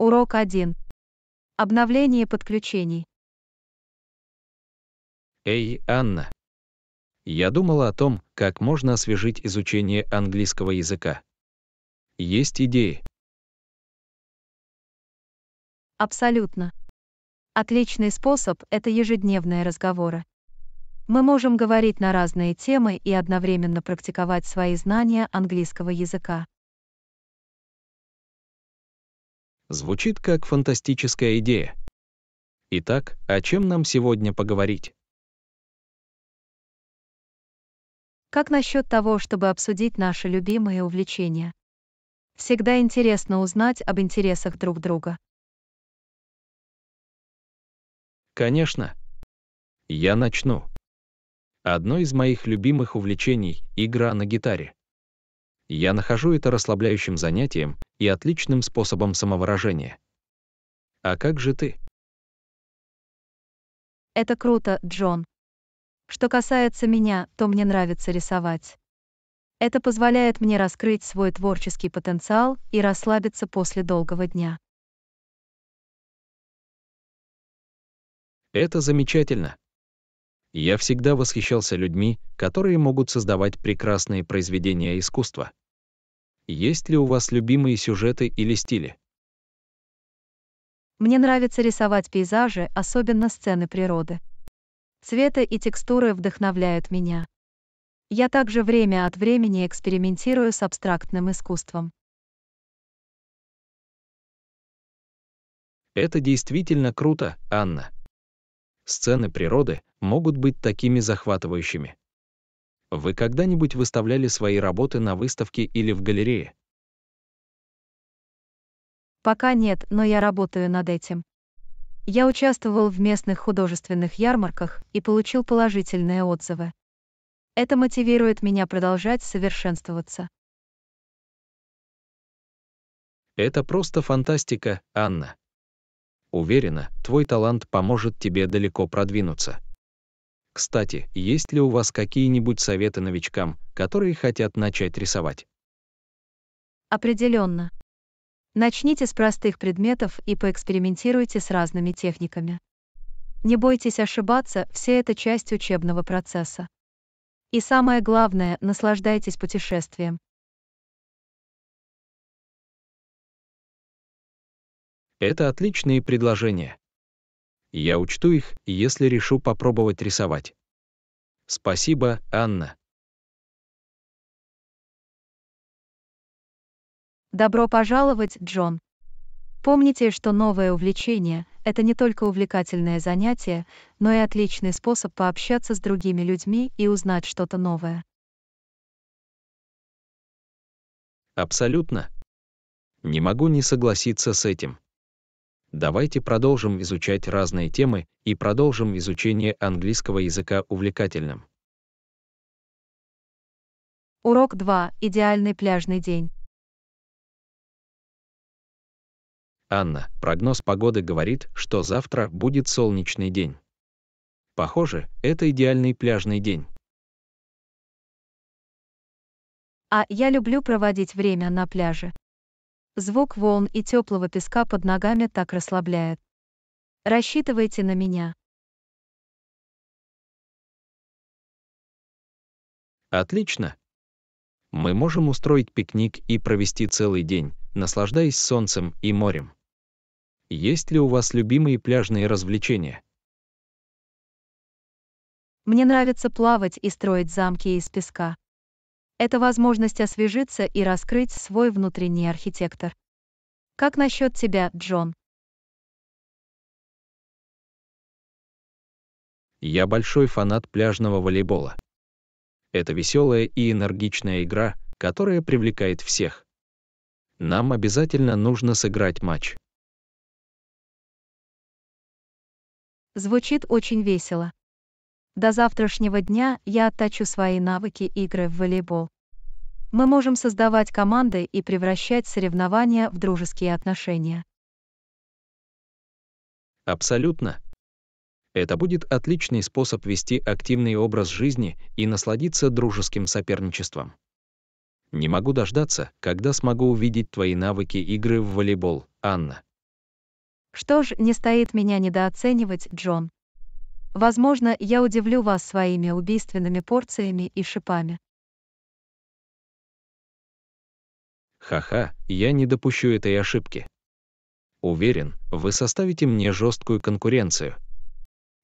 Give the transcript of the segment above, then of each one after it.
Урок 1. Обновление подключений. Эй, Анна. Я думала о том, как можно освежить изучение английского языка. Есть идеи? Абсолютно. Отличный способ – это ежедневные разговоры. Мы можем говорить на разные темы и одновременно практиковать свои знания английского языка. Звучит как фантастическая идея. Итак, о чем нам сегодня поговорить? Как насчет того, чтобы обсудить наши любимые увлечения? Всегда интересно узнать об интересах друг друга. Конечно. Я начну. Одно из моих любимых увлечений — игра на гитаре. Я нахожу это расслабляющим занятием, и отличным способом самовыражения. А как же ты? Это круто, Джон. Что касается меня, то мне нравится рисовать. Это позволяет мне раскрыть свой творческий потенциал и расслабиться после долгого дня. Это замечательно. Я всегда восхищался людьми, которые могут создавать прекрасные произведения искусства. Есть ли у вас любимые сюжеты или стили? Мне нравится рисовать пейзажи, особенно сцены природы. Цветы и текстуры вдохновляют меня. Я также время от времени экспериментирую с абстрактным искусством. Это действительно круто, Анна. Сцены природы могут быть такими захватывающими. Вы когда-нибудь выставляли свои работы на выставке или в галерее? Пока нет, но я работаю над этим. Я участвовал в местных художественных ярмарках и получил положительные отзывы. Это мотивирует меня продолжать совершенствоваться. Это просто фантастика, Анна. Уверена, твой талант поможет тебе далеко продвинуться. Кстати, есть ли у вас какие-нибудь советы новичкам, которые хотят начать рисовать? Определенно. Начните с простых предметов и поэкспериментируйте с разными техниками. Не бойтесь ошибаться, все это часть учебного процесса. И самое главное, наслаждайтесь путешествием. Это отличные предложения. Я учту их, если решу попробовать рисовать. Спасибо, Анна. Добро пожаловать, Джон. Помните, что новое увлечение — это не только увлекательное занятие, но и отличный способ пообщаться с другими людьми и узнать что-то новое. Абсолютно. Не могу не согласиться с этим. Давайте продолжим изучать разные темы и продолжим изучение английского языка увлекательным. Урок 2. Идеальный пляжный день. Анна, прогноз погоды говорит, что завтра будет солнечный день. Похоже, это идеальный пляжный день. А я люблю проводить время на пляже. Звук волн и теплого песка под ногами так расслабляет. Рассчитывайте на меня. Отлично. Мы можем устроить пикник и провести целый день, наслаждаясь солнцем и морем. Есть ли у вас любимые пляжные развлечения? Мне нравится плавать и строить замки из песка. Это возможность освежиться и раскрыть свой внутренний архитектор. Как насчет тебя, Джон? Я большой фанат пляжного волейбола. Это веселая и энергичная игра, которая привлекает всех. Нам обязательно нужно сыграть матч. Звучит очень весело. До завтрашнего дня я оттачу свои навыки игры в волейбол. Мы можем создавать команды и превращать соревнования в дружеские отношения. Абсолютно. Это будет отличный способ вести активный образ жизни и насладиться дружеским соперничеством. Не могу дождаться, когда смогу увидеть твои навыки игры в волейбол, Анна. Что ж, не стоит меня недооценивать, Джон. Возможно, я удивлю вас своими убийственными порциями и шипами. Ха-ха, я не допущу этой ошибки. Уверен, вы составите мне жесткую конкуренцию.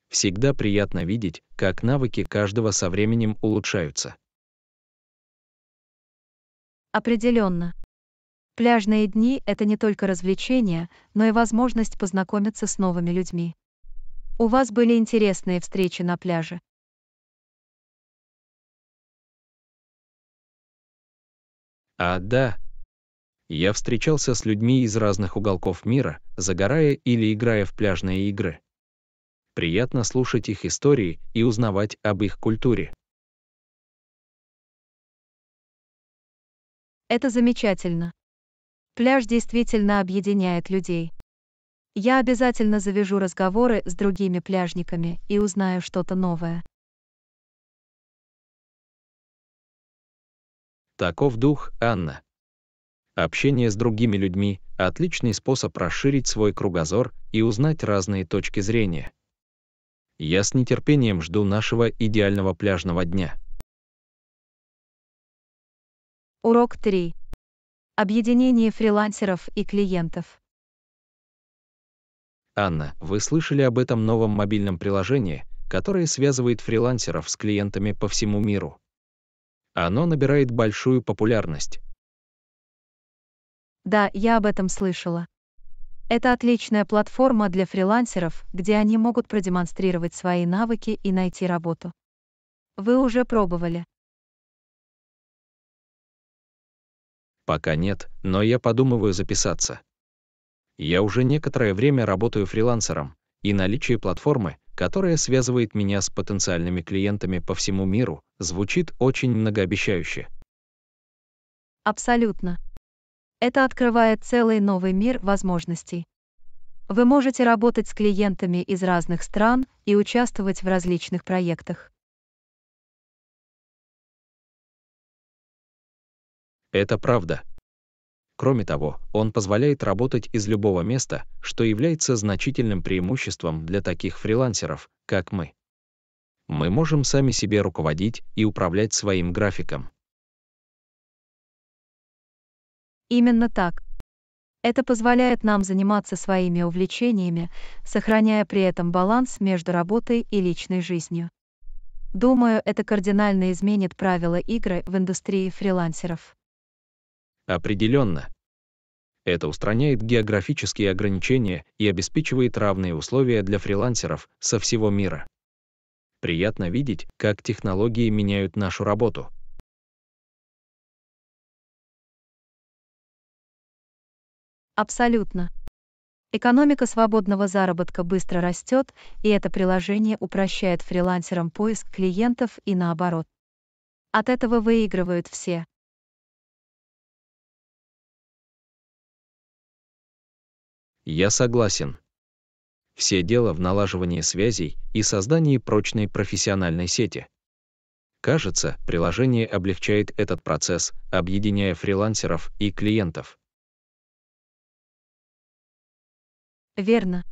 Всегда приятно видеть, как навыки каждого со временем улучшаются. Определенно. Пляжные дни — это не только развлечение, но и возможность познакомиться с новыми людьми. У вас были интересные встречи на пляже. А, да. Я встречался с людьми из разных уголков мира, загорая или играя в пляжные игры. Приятно слушать их истории и узнавать об их культуре. Это замечательно. Пляж действительно объединяет людей. Я обязательно завяжу разговоры с другими пляжниками и узнаю что-то новое. Таков дух, Анна. Общение с другими людьми – отличный способ расширить свой кругозор и узнать разные точки зрения. Я с нетерпением жду нашего идеального пляжного дня. Урок 3. Объединение фрилансеров и клиентов. Анна, вы слышали об этом новом мобильном приложении, которое связывает фрилансеров с клиентами по всему миру? Оно набирает большую популярность. Да, я об этом слышала. Это отличная платформа для фрилансеров, где они могут продемонстрировать свои навыки и найти работу. Вы уже пробовали? Пока нет, но я подумываю записаться. Я уже некоторое время работаю фрилансером, и наличие платформы, которая связывает меня с потенциальными клиентами по всему миру, звучит очень многообещающе. Абсолютно. Это открывает целый новый мир возможностей. Вы можете работать с клиентами из разных стран и участвовать в различных проектах. Это правда. Кроме того, он позволяет работать из любого места, что является значительным преимуществом для таких фрилансеров, как мы. Мы можем сами себе руководить и управлять своим графиком. Именно так. Это позволяет нам заниматься своими увлечениями, сохраняя при этом баланс между работой и личной жизнью. Думаю, это кардинально изменит правила игры в индустрии фрилансеров. Определенно. Это устраняет географические ограничения и обеспечивает равные условия для фрилансеров со всего мира. Приятно видеть, как технологии меняют нашу работу. Абсолютно. Экономика свободного заработка быстро растет, и это приложение упрощает фрилансерам поиск клиентов и наоборот. От этого выигрывают все. Я согласен. Все дело в налаживании связей и создании прочной профессиональной сети. Кажется, приложение облегчает этот процесс, объединяя фрилансеров и клиентов. Верно.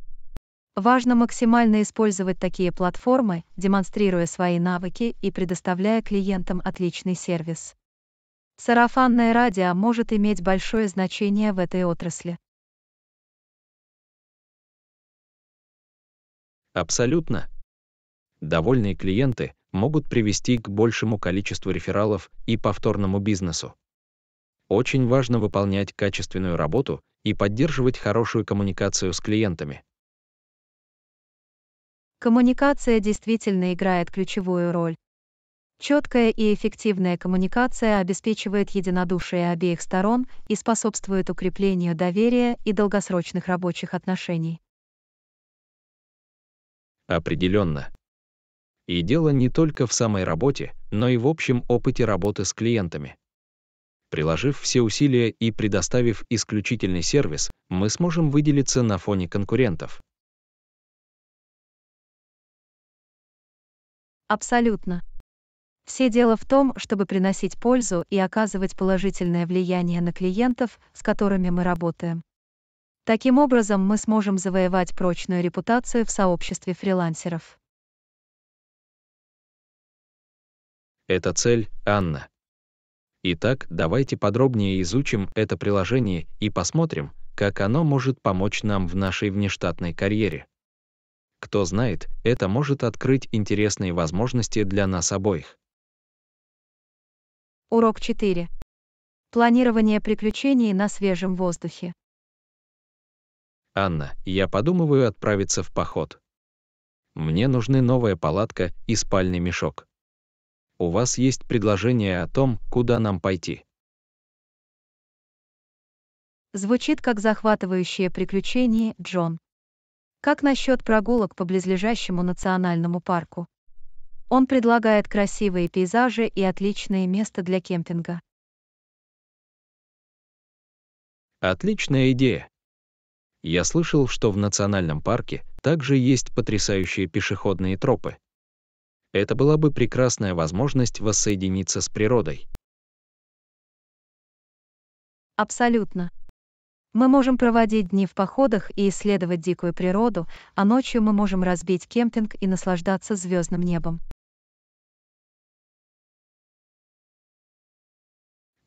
Важно максимально использовать такие платформы, демонстрируя свои навыки и предоставляя клиентам отличный сервис. Сарафанное радио может иметь большое значение в этой отрасли. Абсолютно. Довольные клиенты могут привести к большему количеству рефералов и повторному бизнесу. Очень важно выполнять качественную работу и поддерживать хорошую коммуникацию с клиентами. Коммуникация действительно играет ключевую роль. Четкая и эффективная коммуникация обеспечивает единодушие обеих сторон и способствует укреплению доверия и долгосрочных рабочих отношений определенно. И дело не только в самой работе, но и в общем опыте работы с клиентами. Приложив все усилия и предоставив исключительный сервис, мы сможем выделиться на фоне конкурентов. Абсолютно. Все дело в том, чтобы приносить пользу и оказывать положительное влияние на клиентов, с которыми мы работаем. Таким образом мы сможем завоевать прочную репутацию в сообществе фрилансеров. Это цель, Анна. Итак, давайте подробнее изучим это приложение и посмотрим, как оно может помочь нам в нашей внештатной карьере. Кто знает, это может открыть интересные возможности для нас обоих. Урок 4. Планирование приключений на свежем воздухе. «Анна, я подумываю отправиться в поход. Мне нужны новая палатка и спальный мешок. У вас есть предложение о том, куда нам пойти?» Звучит как захватывающее приключение, Джон. Как насчет прогулок по близлежащему национальному парку? Он предлагает красивые пейзажи и отличное место для кемпинга. Отличная идея. Я слышал, что в национальном парке также есть потрясающие пешеходные тропы. Это была бы прекрасная возможность воссоединиться с природой. Абсолютно. Мы можем проводить дни в походах и исследовать дикую природу, а ночью мы можем разбить кемпинг и наслаждаться звездным небом.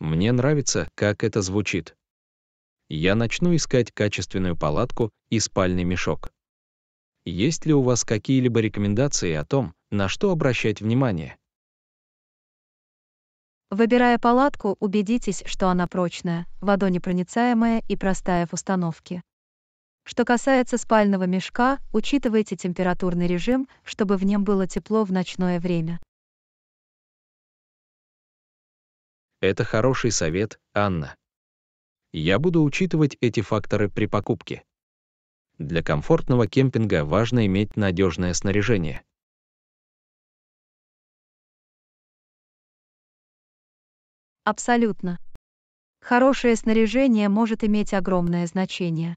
Мне нравится, как это звучит я начну искать качественную палатку и спальный мешок. Есть ли у вас какие-либо рекомендации о том, на что обращать внимание? Выбирая палатку, убедитесь, что она прочная, водонепроницаемая и простая в установке. Что касается спального мешка, учитывайте температурный режим, чтобы в нем было тепло в ночное время. Это хороший совет, Анна я буду учитывать эти факторы при покупке. Для комфортного кемпинга важно иметь надежное снаряжение. Абсолютно. Хорошее снаряжение может иметь огромное значение.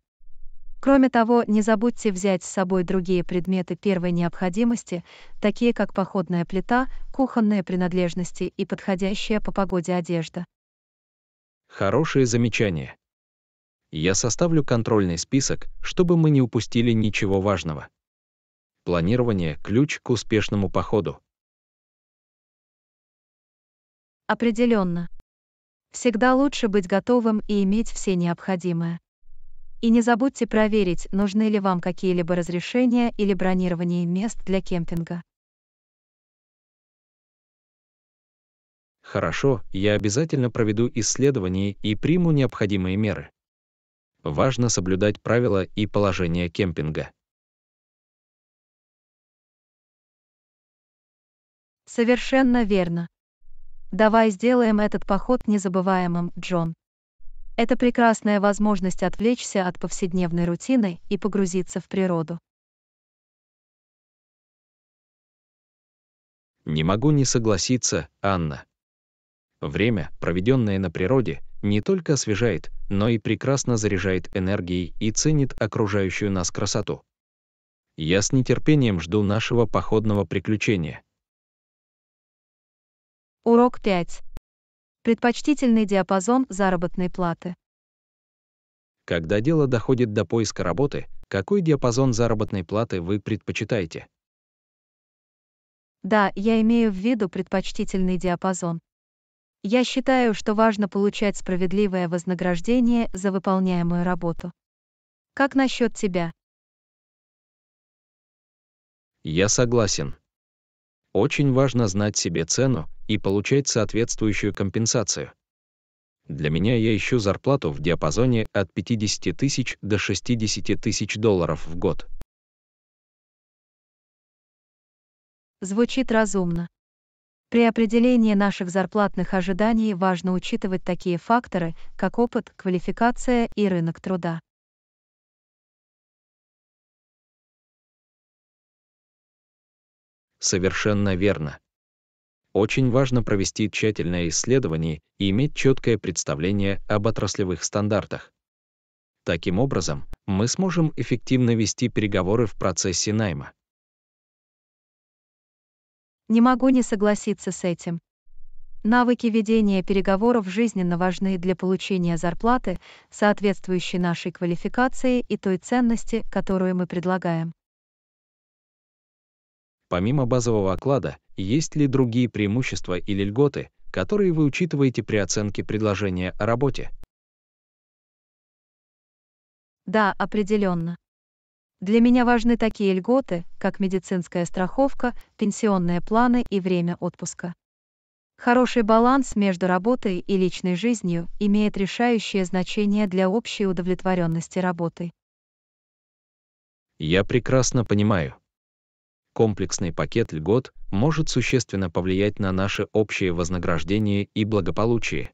Кроме того, не забудьте взять с собой другие предметы первой необходимости, такие как походная плита, кухонные принадлежности и подходящая по погоде одежда. Хорошее замечание. Я составлю контрольный список, чтобы мы не упустили ничего важного. Планирование – ключ к успешному походу. Определенно. Всегда лучше быть готовым и иметь все необходимое. И не забудьте проверить, нужны ли вам какие-либо разрешения или бронирование мест для кемпинга. Хорошо, я обязательно проведу исследование и приму необходимые меры. Важно соблюдать правила и положение кемпинга. Совершенно верно. Давай сделаем этот поход незабываемым, Джон. Это прекрасная возможность отвлечься от повседневной рутины и погрузиться в природу. Не могу не согласиться, Анна. Время, проведенное на природе, не только освежает, но и прекрасно заряжает энергией и ценит окружающую нас красоту. Я с нетерпением жду нашего походного приключения. Урок 5. Предпочтительный диапазон заработной платы. Когда дело доходит до поиска работы, какой диапазон заработной платы вы предпочитаете? Да, я имею в виду предпочтительный диапазон. Я считаю, что важно получать справедливое вознаграждение за выполняемую работу. Как насчет тебя? Я согласен. Очень важно знать себе цену и получать соответствующую компенсацию. Для меня я ищу зарплату в диапазоне от 50 тысяч до 60 тысяч долларов в год. Звучит разумно. При определении наших зарплатных ожиданий важно учитывать такие факторы, как опыт, квалификация и рынок труда. Совершенно верно. Очень важно провести тщательное исследование и иметь четкое представление об отраслевых стандартах. Таким образом, мы сможем эффективно вести переговоры в процессе найма. Не могу не согласиться с этим. Навыки ведения переговоров жизненно важны для получения зарплаты, соответствующей нашей квалификации и той ценности, которую мы предлагаем. Помимо базового оклада, есть ли другие преимущества или льготы, которые вы учитываете при оценке предложения о работе? Да, определенно. Для меня важны такие льготы, как медицинская страховка, пенсионные планы и время отпуска. Хороший баланс между работой и личной жизнью имеет решающее значение для общей удовлетворенности работой. Я прекрасно понимаю. Комплексный пакет льгот может существенно повлиять на наше общее вознаграждение и благополучие,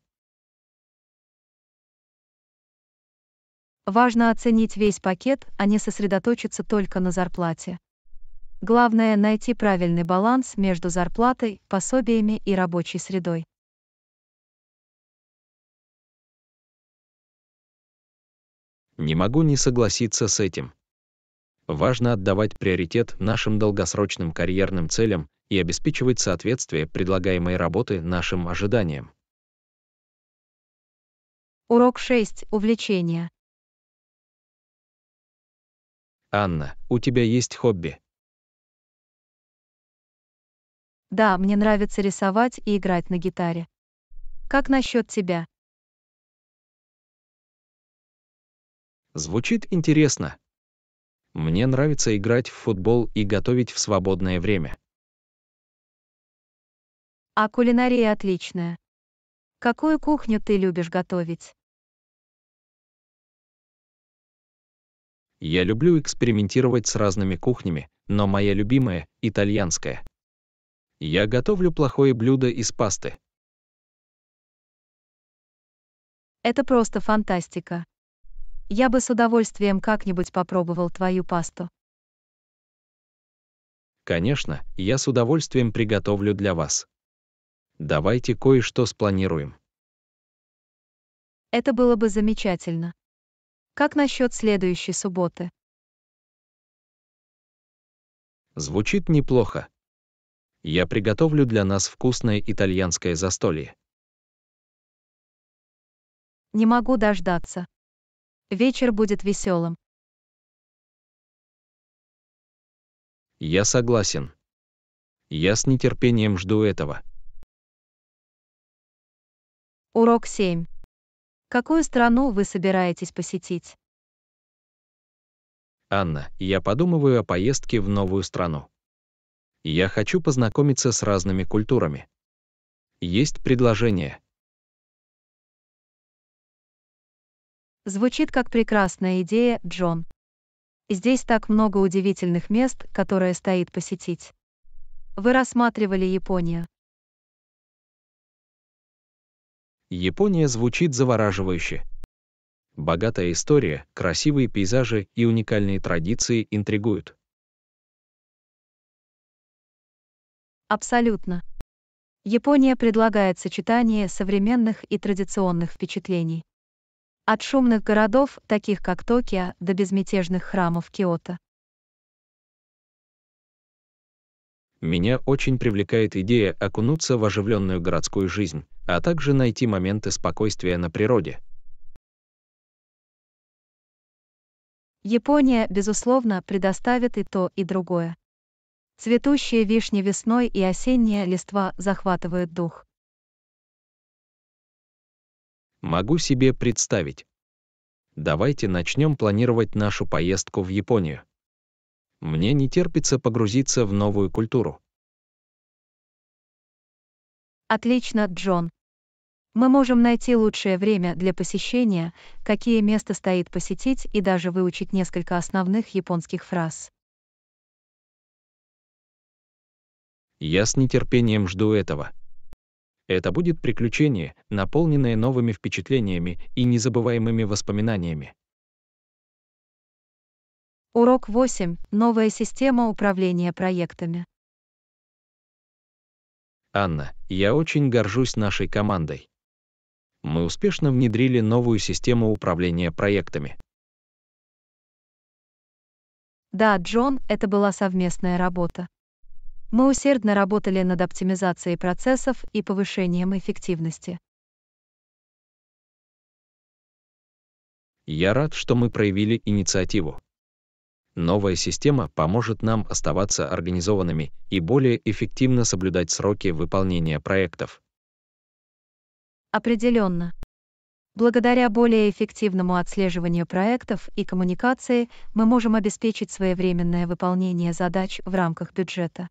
Важно оценить весь пакет, а не сосредоточиться только на зарплате. Главное – найти правильный баланс между зарплатой, пособиями и рабочей средой. Не могу не согласиться с этим. Важно отдавать приоритет нашим долгосрочным карьерным целям и обеспечивать соответствие предлагаемой работы нашим ожиданиям. Урок 6. Увлечения. Анна, у тебя есть хобби? Да, мне нравится рисовать и играть на гитаре. Как насчет тебя? Звучит интересно. Мне нравится играть в футбол и готовить в свободное время. А кулинария отличная. Какую кухню ты любишь готовить? Я люблю экспериментировать с разными кухнями, но моя любимая — итальянская. Я готовлю плохое блюдо из пасты. Это просто фантастика. Я бы с удовольствием как-нибудь попробовал твою пасту. Конечно, я с удовольствием приготовлю для вас. Давайте кое-что спланируем. Это было бы замечательно. Как насчет следующей субботы? Звучит неплохо. Я приготовлю для нас вкусное итальянское застолье. Не могу дождаться. Вечер будет веселым. Я согласен. Я с нетерпением жду этого. Урок 7. Какую страну вы собираетесь посетить? Анна, я подумываю о поездке в новую страну. Я хочу познакомиться с разными культурами. Есть предложение. Звучит как прекрасная идея, Джон. Здесь так много удивительных мест, которые стоит посетить. Вы рассматривали Японию. Япония звучит завораживающе. Богатая история, красивые пейзажи и уникальные традиции интригуют. Абсолютно. Япония предлагает сочетание современных и традиционных впечатлений. От шумных городов, таких как Токио, до безмятежных храмов Киото. Меня очень привлекает идея окунуться в оживленную городскую жизнь, а также найти моменты спокойствия на природе. Япония, безусловно, предоставит и то, и другое. Цветущие вишни весной и осенняя листва захватывают дух. Могу себе представить. Давайте начнем планировать нашу поездку в Японию. Мне не терпится погрузиться в новую культуру. Отлично, Джон. Мы можем найти лучшее время для посещения, какие места стоит посетить и даже выучить несколько основных японских фраз. Я с нетерпением жду этого. Это будет приключение, наполненное новыми впечатлениями и незабываемыми воспоминаниями. Урок 8. Новая система управления проектами. Анна, я очень горжусь нашей командой. Мы успешно внедрили новую систему управления проектами. Да, Джон, это была совместная работа. Мы усердно работали над оптимизацией процессов и повышением эффективности. Я рад, что мы проявили инициативу. Новая система поможет нам оставаться организованными и более эффективно соблюдать сроки выполнения проектов. Определенно. Благодаря более эффективному отслеживанию проектов и коммуникации мы можем обеспечить своевременное выполнение задач в рамках бюджета.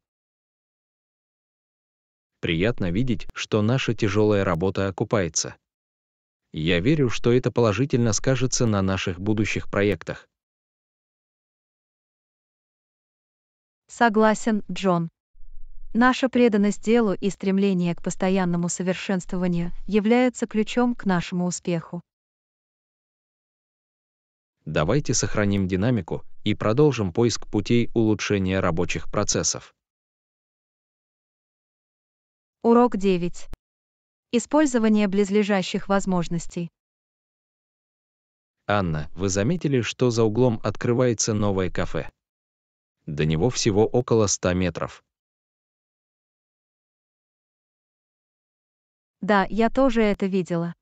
Приятно видеть, что наша тяжелая работа окупается. Я верю, что это положительно скажется на наших будущих проектах. Согласен, Джон. Наша преданность делу и стремление к постоянному совершенствованию являются ключом к нашему успеху. Давайте сохраним динамику и продолжим поиск путей улучшения рабочих процессов. Урок 9. Использование близлежащих возможностей. Анна, вы заметили, что за углом открывается новое кафе? до него всего около 100 метров. Да, я тоже это видела.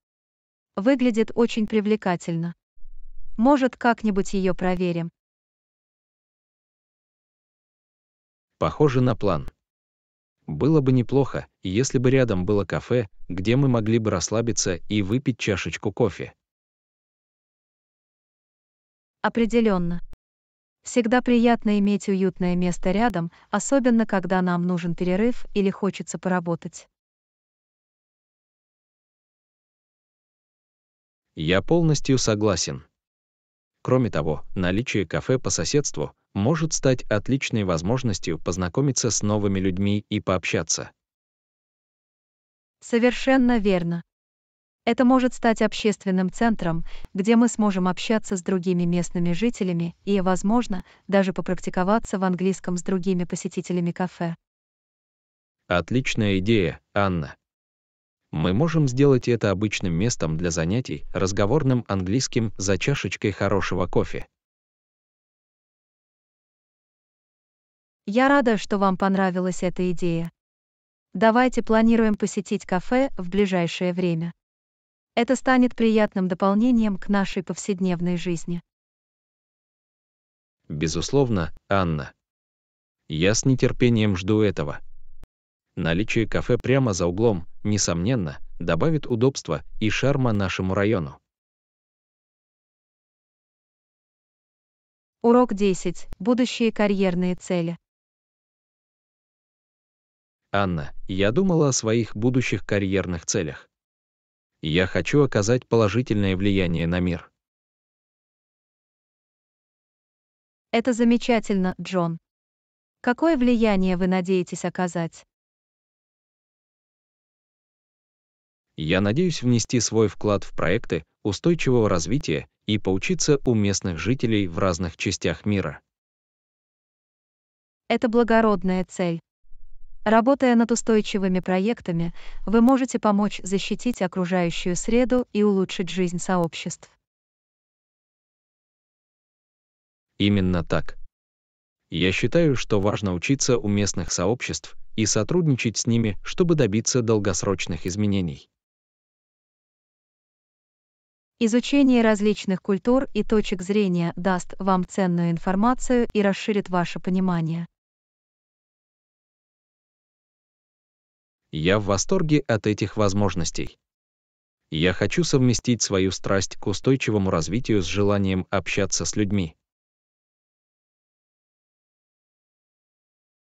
Выглядит очень привлекательно. Может, как-нибудь ее проверим. Похоже на план. Было бы неплохо, если бы рядом было кафе, где мы могли бы расслабиться и выпить чашечку кофе. Определенно. Всегда приятно иметь уютное место рядом, особенно когда нам нужен перерыв или хочется поработать. Я полностью согласен. Кроме того, наличие кафе по соседству может стать отличной возможностью познакомиться с новыми людьми и пообщаться. Совершенно верно. Это может стать общественным центром, где мы сможем общаться с другими местными жителями и, возможно, даже попрактиковаться в английском с другими посетителями кафе. Отличная идея, Анна. Мы можем сделать это обычным местом для занятий, разговорным английским за чашечкой хорошего кофе. Я рада, что вам понравилась эта идея. Давайте планируем посетить кафе в ближайшее время. Это станет приятным дополнением к нашей повседневной жизни. Безусловно, Анна. Я с нетерпением жду этого. Наличие кафе прямо за углом, несомненно, добавит удобства и шарма нашему району. Урок 10. Будущие карьерные цели. Анна, я думала о своих будущих карьерных целях и я хочу оказать положительное влияние на мир. Это замечательно, Джон. Какое влияние вы надеетесь оказать? Я надеюсь внести свой вклад в проекты устойчивого развития и поучиться у местных жителей в разных частях мира. Это благородная цель. Работая над устойчивыми проектами, вы можете помочь защитить окружающую среду и улучшить жизнь сообществ. Именно так. Я считаю, что важно учиться у местных сообществ и сотрудничать с ними, чтобы добиться долгосрочных изменений. Изучение различных культур и точек зрения даст вам ценную информацию и расширит ваше понимание. Я в восторге от этих возможностей. Я хочу совместить свою страсть к устойчивому развитию с желанием общаться с людьми.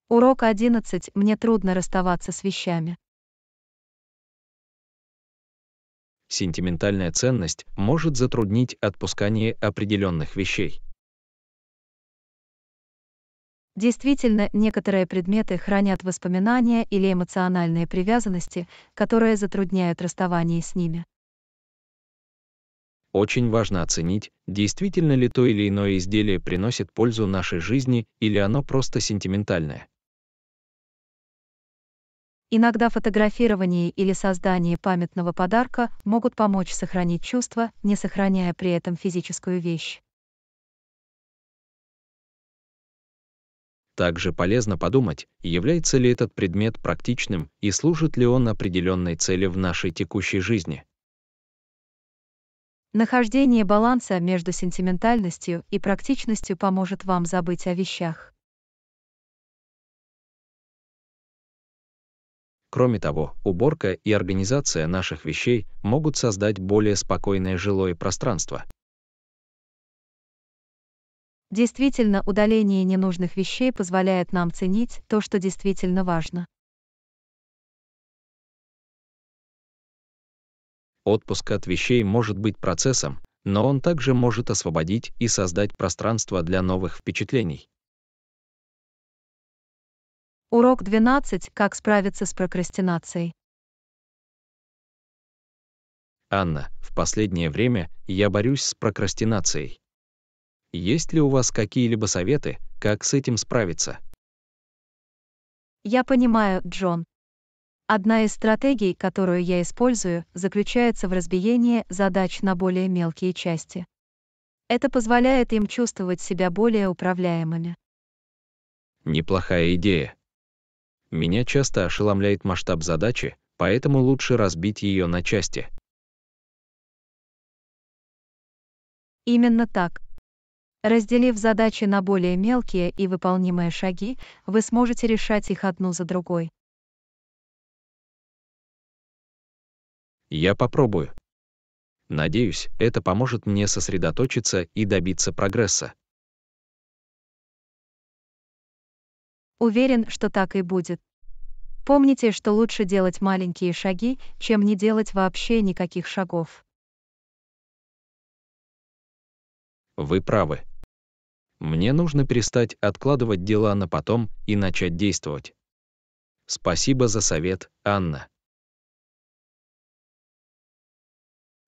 Урок 11. Мне трудно расставаться с вещами. Сентиментальная ценность может затруднить отпускание определенных вещей. Действительно, некоторые предметы хранят воспоминания или эмоциональные привязанности, которые затрудняют расставание с ними. Очень важно оценить, действительно ли то или иное изделие приносит пользу нашей жизни или оно просто сентиментальное. Иногда фотографирование или создание памятного подарка могут помочь сохранить чувства, не сохраняя при этом физическую вещь. Также полезно подумать, является ли этот предмет практичным и служит ли он определенной цели в нашей текущей жизни. Нахождение баланса между сентиментальностью и практичностью поможет вам забыть о вещах. Кроме того, уборка и организация наших вещей могут создать более спокойное жилое пространство, Действительно, удаление ненужных вещей позволяет нам ценить то, что действительно важно. Отпуск от вещей может быть процессом, но он также может освободить и создать пространство для новых впечатлений. Урок 12. Как справиться с прокрастинацией. Анна, в последнее время я борюсь с прокрастинацией. Есть ли у вас какие-либо советы, как с этим справиться? Я понимаю, Джон. Одна из стратегий, которую я использую, заключается в разбиении задач на более мелкие части. Это позволяет им чувствовать себя более управляемыми. Неплохая идея. Меня часто ошеломляет масштаб задачи, поэтому лучше разбить ее на части. Именно так. Разделив задачи на более мелкие и выполнимые шаги, вы сможете решать их одну за другой. Я попробую. Надеюсь, это поможет мне сосредоточиться и добиться прогресса. Уверен, что так и будет. Помните, что лучше делать маленькие шаги, чем не делать вообще никаких шагов. Вы правы. Мне нужно перестать откладывать дела на потом и начать действовать. Спасибо за совет, Анна.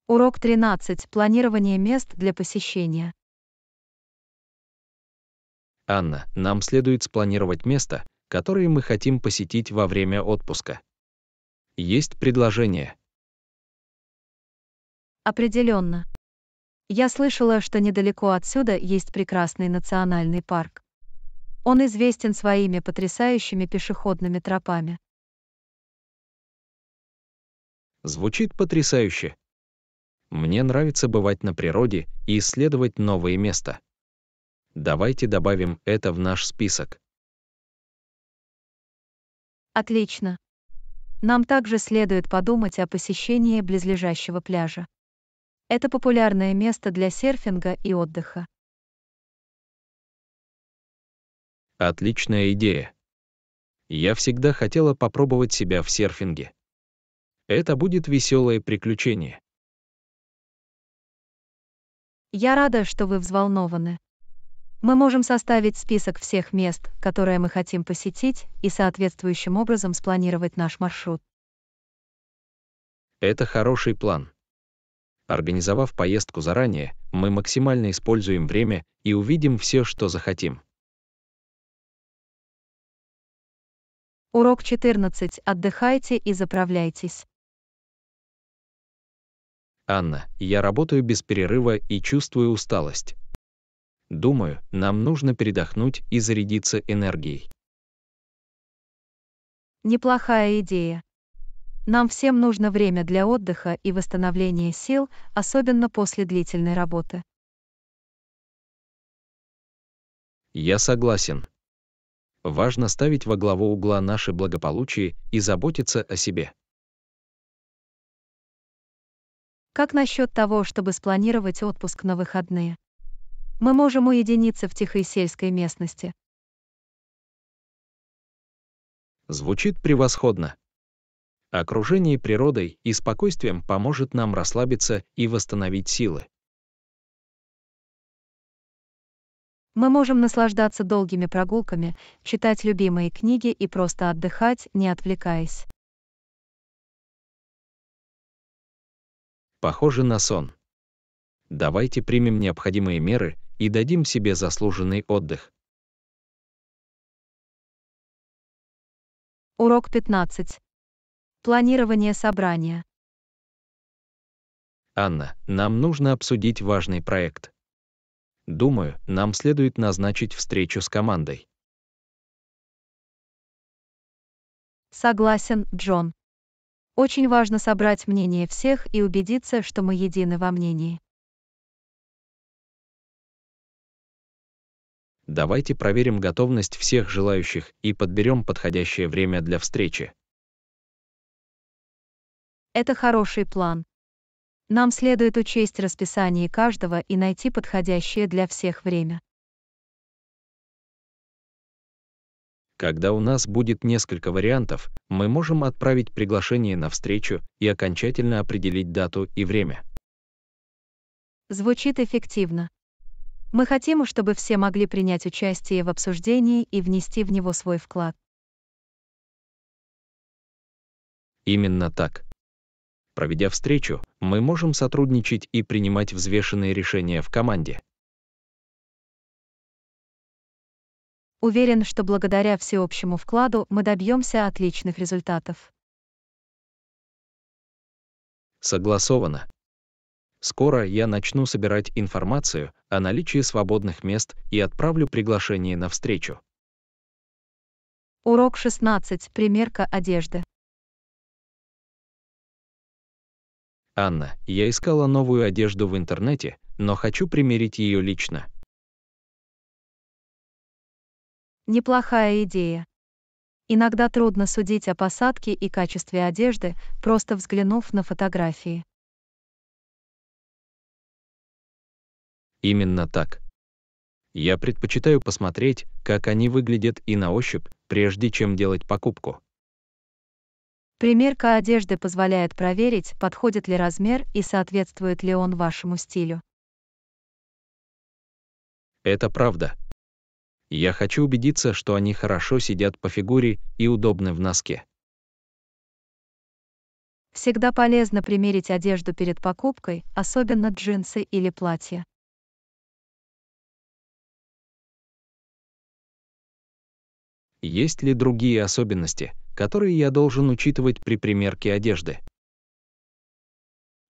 Урок 13. Планирование мест для посещения. Анна, нам следует спланировать место, которое мы хотим посетить во время отпуска. Есть предложение? Определенно. Я слышала, что недалеко отсюда есть прекрасный национальный парк. Он известен своими потрясающими пешеходными тропами. Звучит потрясающе. Мне нравится бывать на природе и исследовать новые места. Давайте добавим это в наш список. Отлично. Нам также следует подумать о посещении близлежащего пляжа. Это популярное место для серфинга и отдыха. Отличная идея. Я всегда хотела попробовать себя в серфинге. Это будет веселое приключение. Я рада, что вы взволнованы. Мы можем составить список всех мест, которые мы хотим посетить, и соответствующим образом спланировать наш маршрут. Это хороший план. Организовав поездку заранее, мы максимально используем время и увидим все, что захотим. Урок 14. Отдыхайте и заправляйтесь. Анна, я работаю без перерыва и чувствую усталость. Думаю, нам нужно передохнуть и зарядиться энергией. Неплохая идея. Нам всем нужно время для отдыха и восстановления сил, особенно после длительной работы. Я согласен. Важно ставить во главу угла наше благополучие и заботиться о себе. Как насчет того, чтобы спланировать отпуск на выходные? Мы можем уединиться в тихой сельской местности. Звучит превосходно. Окружение природой и спокойствием поможет нам расслабиться и восстановить силы. Мы можем наслаждаться долгими прогулками, читать любимые книги и просто отдыхать, не отвлекаясь. Похоже на сон. Давайте примем необходимые меры и дадим себе заслуженный отдых. Урок 15. Планирование собрания. Анна, нам нужно обсудить важный проект. Думаю, нам следует назначить встречу с командой. Согласен, Джон. Очень важно собрать мнение всех и убедиться, что мы едины во мнении. Давайте проверим готовность всех желающих и подберем подходящее время для встречи. Это хороший план. Нам следует учесть расписание каждого и найти подходящее для всех время. Когда у нас будет несколько вариантов, мы можем отправить приглашение на встречу и окончательно определить дату и время. Звучит эффективно. Мы хотим, чтобы все могли принять участие в обсуждении и внести в него свой вклад. Именно так. Проведя встречу, мы можем сотрудничать и принимать взвешенные решения в команде. Уверен, что благодаря всеобщему вкладу мы добьемся отличных результатов. Согласовано. Скоро я начну собирать информацию о наличии свободных мест и отправлю приглашение на встречу. Урок 16. Примерка одежды. Анна, я искала новую одежду в интернете, но хочу примерить ее лично. Неплохая идея. Иногда трудно судить о посадке и качестве одежды, просто взглянув на фотографии. Именно так. Я предпочитаю посмотреть, как они выглядят и на ощупь, прежде чем делать покупку. Примерка одежды позволяет проверить, подходит ли размер и соответствует ли он вашему стилю. Это правда. Я хочу убедиться, что они хорошо сидят по фигуре и удобны в носке. Всегда полезно примерить одежду перед покупкой, особенно джинсы или платье. Есть ли другие особенности, которые я должен учитывать при примерке одежды?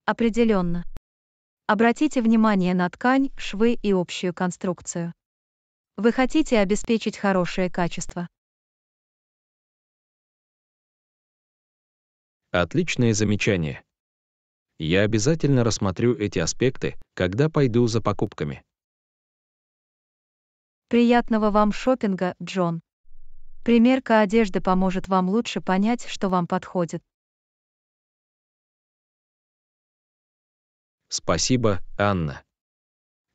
Определенно. Обратите внимание на ткань, швы и общую конструкцию. Вы хотите обеспечить хорошее качество. Отличное замечание. Я обязательно рассмотрю эти аспекты, когда пойду за покупками. Приятного вам шопинга, Джон. Примерка одежды поможет вам лучше понять, что вам подходит. Спасибо, Анна.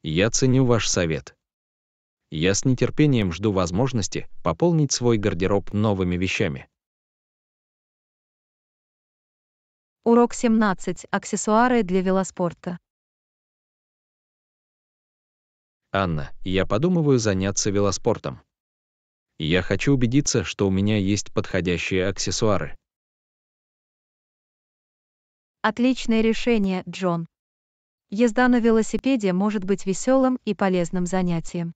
Я ценю ваш совет. Я с нетерпением жду возможности пополнить свой гардероб новыми вещами. Урок 17. Аксессуары для велоспорта. Анна, я подумываю заняться велоспортом я хочу убедиться, что у меня есть подходящие аксессуары. Отличное решение, Джон. Езда на велосипеде может быть веселым и полезным занятием.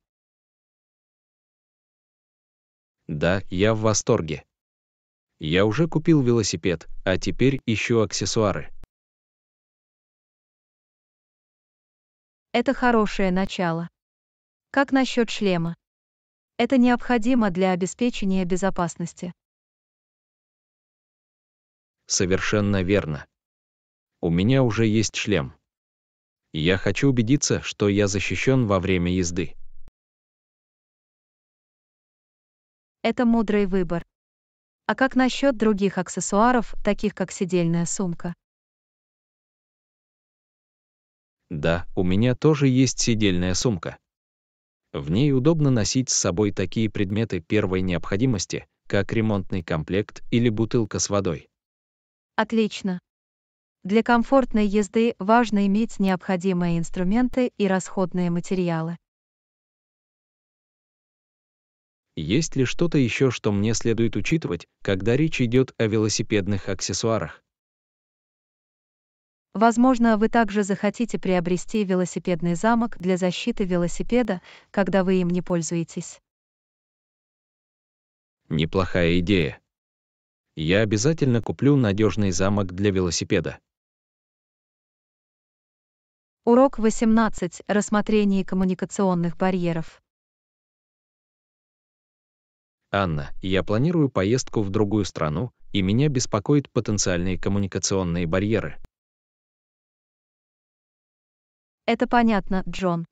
Да, я в восторге. Я уже купил велосипед, а теперь ищу аксессуары. Это хорошее начало. Как насчет шлема? Это необходимо для обеспечения безопасности. Совершенно верно. У меня уже есть шлем. Я хочу убедиться, что я защищен во время езды. Это мудрый выбор. А как насчет других аксессуаров, таких как сидельная сумка? Да, у меня тоже есть сидельная сумка. В ней удобно носить с собой такие предметы первой необходимости, как ремонтный комплект или бутылка с водой. Отлично. Для комфортной езды важно иметь необходимые инструменты и расходные материалы. Есть ли что-то еще, что мне следует учитывать, когда речь идет о велосипедных аксессуарах? Возможно, вы также захотите приобрести велосипедный замок для защиты велосипеда, когда вы им не пользуетесь. Неплохая идея. Я обязательно куплю надежный замок для велосипеда. Урок 18. Рассмотрение коммуникационных барьеров. Анна, я планирую поездку в другую страну, и меня беспокоят потенциальные коммуникационные барьеры. Это понятно, Джон.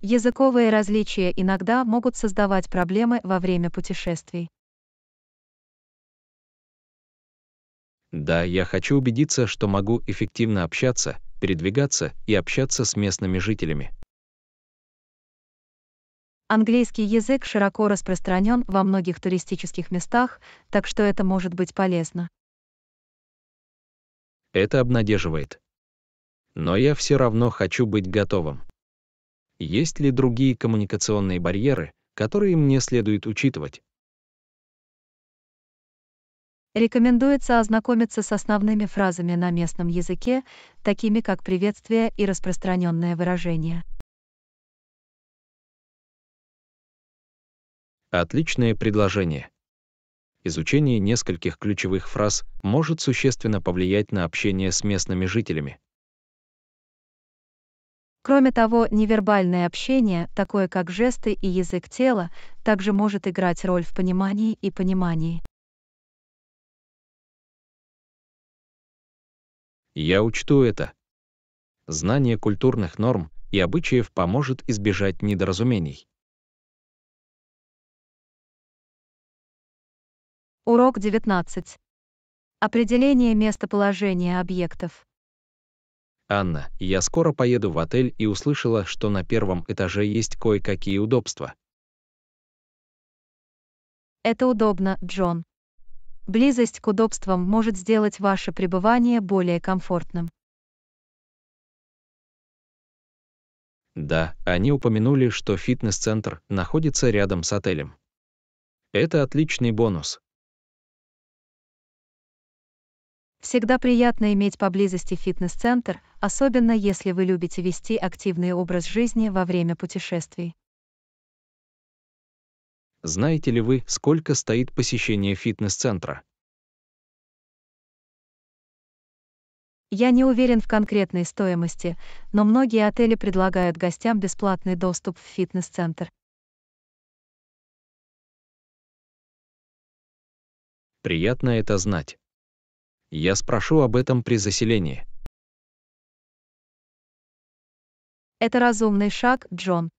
Языковые различия иногда могут создавать проблемы во время путешествий. Да, я хочу убедиться, что могу эффективно общаться, передвигаться и общаться с местными жителями. Английский язык широко распространен во многих туристических местах, так что это может быть полезно. Это обнадеживает. Но я все равно хочу быть готовым. Есть ли другие коммуникационные барьеры, которые мне следует учитывать? Рекомендуется ознакомиться с основными фразами на местном языке, такими как приветствие и распространенное выражение. Отличное предложение. Изучение нескольких ключевых фраз может существенно повлиять на общение с местными жителями. Кроме того, невербальное общение, такое как жесты и язык тела, также может играть роль в понимании и понимании. Я учту это. Знание культурных норм и обычаев поможет избежать недоразумений. Урок 19. Определение местоположения объектов. «Анна, я скоро поеду в отель и услышала, что на первом этаже есть кое-какие удобства». Это удобно, Джон. Близость к удобствам может сделать ваше пребывание более комфортным. Да, они упомянули, что фитнес-центр находится рядом с отелем. Это отличный бонус. Всегда приятно иметь поблизости фитнес-центр, особенно если вы любите вести активный образ жизни во время путешествий. Знаете ли вы, сколько стоит посещение фитнес-центра? Я не уверен в конкретной стоимости, но многие отели предлагают гостям бесплатный доступ в фитнес-центр. Приятно это знать. Я спрошу об этом при заселении. Это разумный шаг, Джон.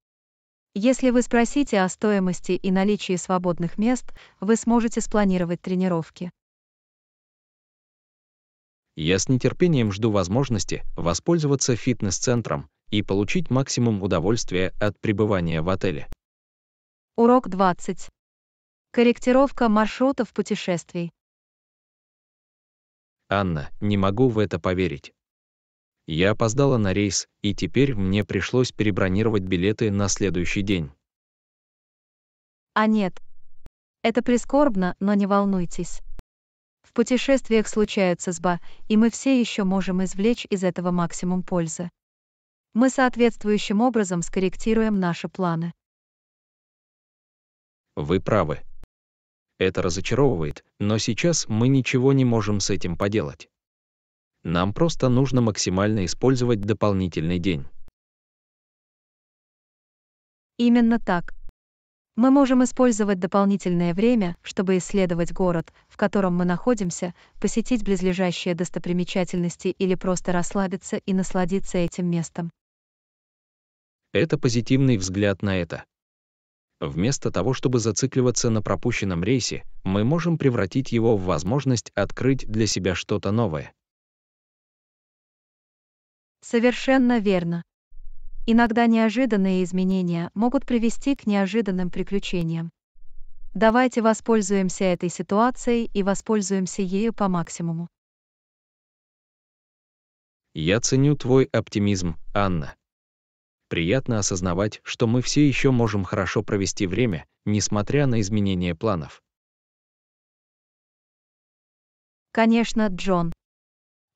Если вы спросите о стоимости и наличии свободных мест, вы сможете спланировать тренировки. Я с нетерпением жду возможности воспользоваться фитнес-центром и получить максимум удовольствия от пребывания в отеле. Урок 20. Корректировка маршрутов путешествий. Анна, не могу в это поверить. Я опоздала на рейс, и теперь мне пришлось перебронировать билеты на следующий день. А нет. Это прискорбно, но не волнуйтесь. В путешествиях случаются сба, и мы все еще можем извлечь из этого максимум пользы. Мы соответствующим образом скорректируем наши планы. Вы правы, это разочаровывает, но сейчас мы ничего не можем с этим поделать. Нам просто нужно максимально использовать дополнительный день. Именно так. Мы можем использовать дополнительное время, чтобы исследовать город, в котором мы находимся, посетить близлежащие достопримечательности или просто расслабиться и насладиться этим местом. Это позитивный взгляд на это. Вместо того, чтобы зацикливаться на пропущенном рейсе, мы можем превратить его в возможность открыть для себя что-то новое. Совершенно верно. Иногда неожиданные изменения могут привести к неожиданным приключениям. Давайте воспользуемся этой ситуацией и воспользуемся ею по максимуму. Я ценю твой оптимизм, Анна приятно осознавать, что мы все еще можем хорошо провести время, несмотря на изменение планов. Конечно, Джон.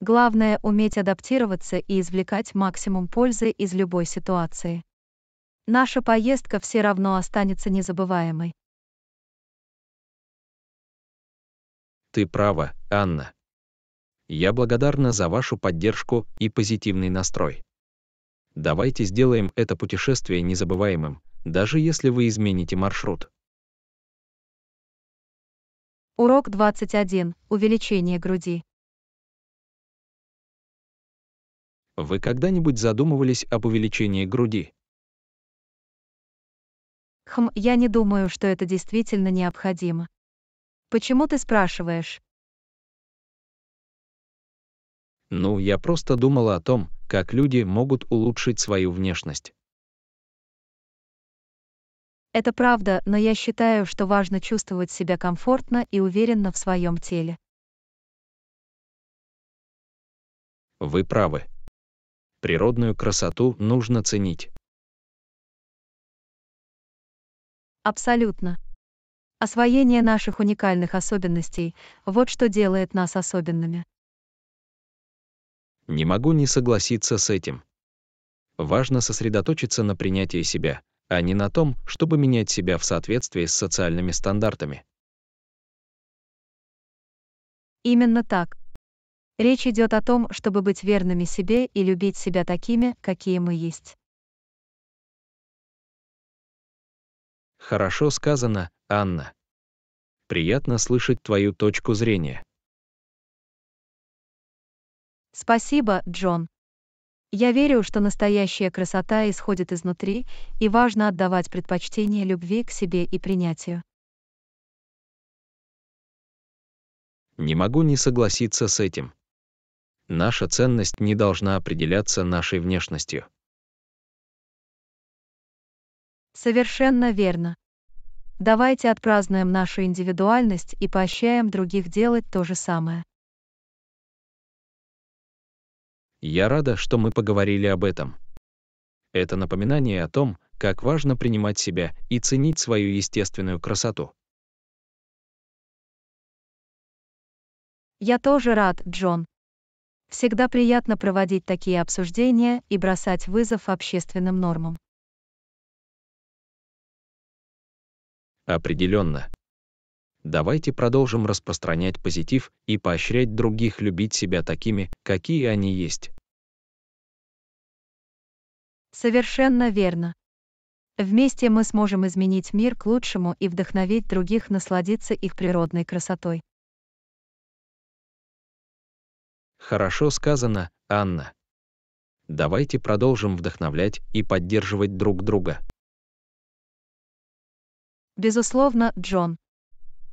Главное — уметь адаптироваться и извлекать максимум пользы из любой ситуации. Наша поездка все равно останется незабываемой. Ты права, Анна. Я благодарна за вашу поддержку и позитивный настрой. Давайте сделаем это путешествие незабываемым, даже если вы измените маршрут. Урок 21. Увеличение груди. Вы когда-нибудь задумывались об увеличении груди? Хм, я не думаю, что это действительно необходимо. Почему ты спрашиваешь? Ну, я просто думала о том, как люди могут улучшить свою внешность. Это правда, но я считаю, что важно чувствовать себя комфортно и уверенно в своем теле. Вы правы. Природную красоту нужно ценить. Абсолютно. Освоение наших уникальных особенностей – вот что делает нас особенными. Не могу не согласиться с этим. Важно сосредоточиться на принятии себя, а не на том, чтобы менять себя в соответствии с социальными стандартами. Именно так. Речь идет о том, чтобы быть верными себе и любить себя такими, какие мы есть. Хорошо сказано, Анна. Приятно слышать твою точку зрения. Спасибо, Джон. Я верю, что настоящая красота исходит изнутри, и важно отдавать предпочтение любви к себе и принятию. Не могу не согласиться с этим. Наша ценность не должна определяться нашей внешностью. Совершенно верно. Давайте отпразднуем нашу индивидуальность и поощряем других делать то же самое. Я рада, что мы поговорили об этом. Это напоминание о том, как важно принимать себя и ценить свою естественную красоту. Я тоже рад, Джон. Всегда приятно проводить такие обсуждения и бросать вызов общественным нормам. Определенно. Давайте продолжим распространять позитив и поощрять других любить себя такими, какие они есть. Совершенно верно. Вместе мы сможем изменить мир к лучшему и вдохновить других насладиться их природной красотой. Хорошо сказано, Анна. Давайте продолжим вдохновлять и поддерживать друг друга. Безусловно, Джон.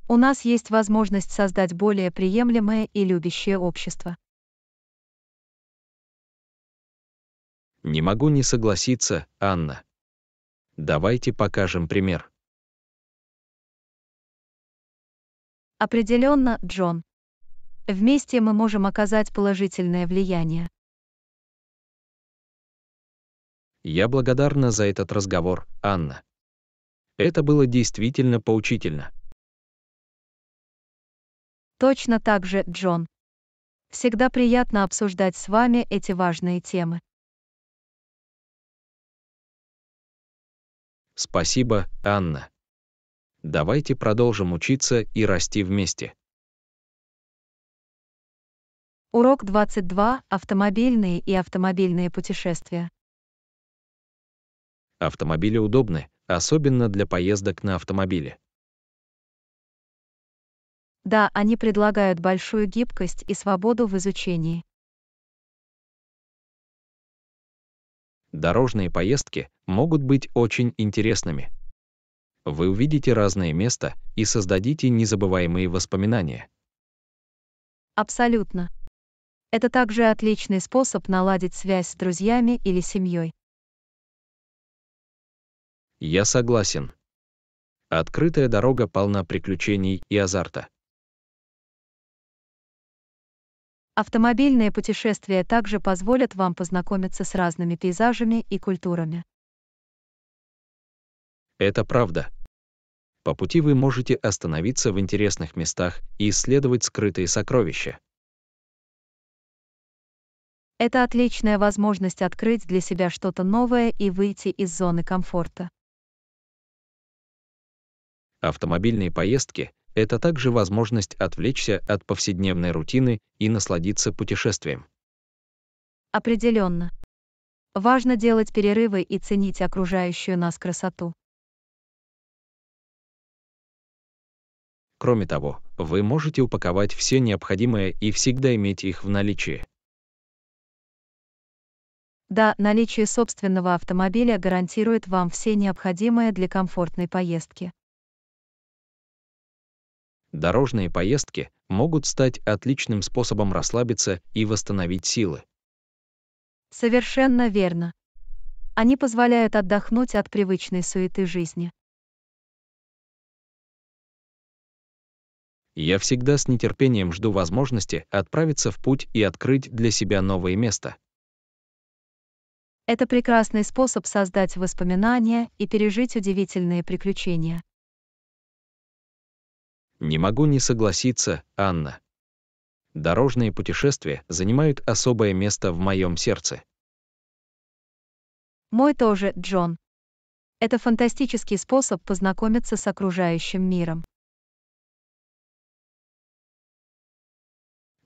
У нас есть возможность создать более приемлемое и любящее общество. Не могу не согласиться, Анна. Давайте покажем пример. Определенно, Джон. Вместе мы можем оказать положительное влияние. Я благодарна за этот разговор, Анна. Это было действительно поучительно. Точно так же, Джон. Всегда приятно обсуждать с вами эти важные темы. Спасибо, Анна. Давайте продолжим учиться и расти вместе. Урок 22. Автомобильные и автомобильные путешествия. Автомобили удобны, особенно для поездок на автомобиле. Да, они предлагают большую гибкость и свободу в изучении. дорожные поездки могут быть очень интересными. Вы увидите разные места и создадите незабываемые воспоминания. Абсолютно. Это также отличный способ наладить связь с друзьями или семьей. Я согласен. Открытая дорога полна приключений и азарта. Автомобильные путешествия также позволят вам познакомиться с разными пейзажами и культурами. Это правда. По пути вы можете остановиться в интересных местах и исследовать скрытые сокровища. Это отличная возможность открыть для себя что-то новое и выйти из зоны комфорта. Автомобильные поездки это также возможность отвлечься от повседневной рутины и насладиться путешествием. Определенно. Важно делать перерывы и ценить окружающую нас красоту. Кроме того, вы можете упаковать все необходимое и всегда иметь их в наличии. Да, наличие собственного автомобиля гарантирует вам все необходимое для комфортной поездки. Дорожные поездки могут стать отличным способом расслабиться и восстановить силы. Совершенно верно. Они позволяют отдохнуть от привычной суеты жизни. Я всегда с нетерпением жду возможности отправиться в путь и открыть для себя новое место. Это прекрасный способ создать воспоминания и пережить удивительные приключения. Не могу не согласиться, Анна. Дорожные путешествия занимают особое место в моем сердце. Мой тоже, Джон. Это фантастический способ познакомиться с окружающим миром.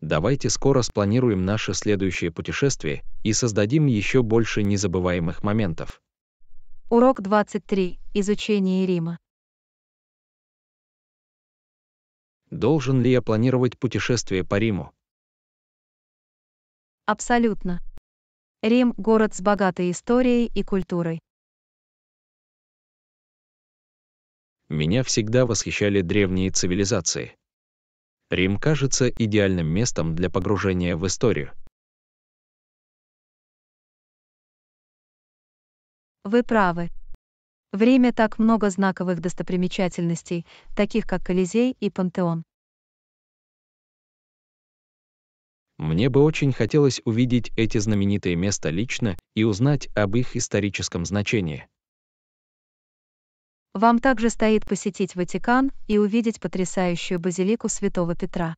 Давайте скоро спланируем наше следующее путешествие и создадим еще больше незабываемых моментов. Урок 23. Изучение Рима. Должен ли я планировать путешествие по Риму? Абсолютно. Рим – город с богатой историей и культурой. Меня всегда восхищали древние цивилизации. Рим кажется идеальным местом для погружения в историю. Вы правы. В Риме так много знаковых достопримечательностей, таких как Колизей и Пантеон. Мне бы очень хотелось увидеть эти знаменитые места лично и узнать об их историческом значении. Вам также стоит посетить Ватикан и увидеть потрясающую базилику Святого Петра.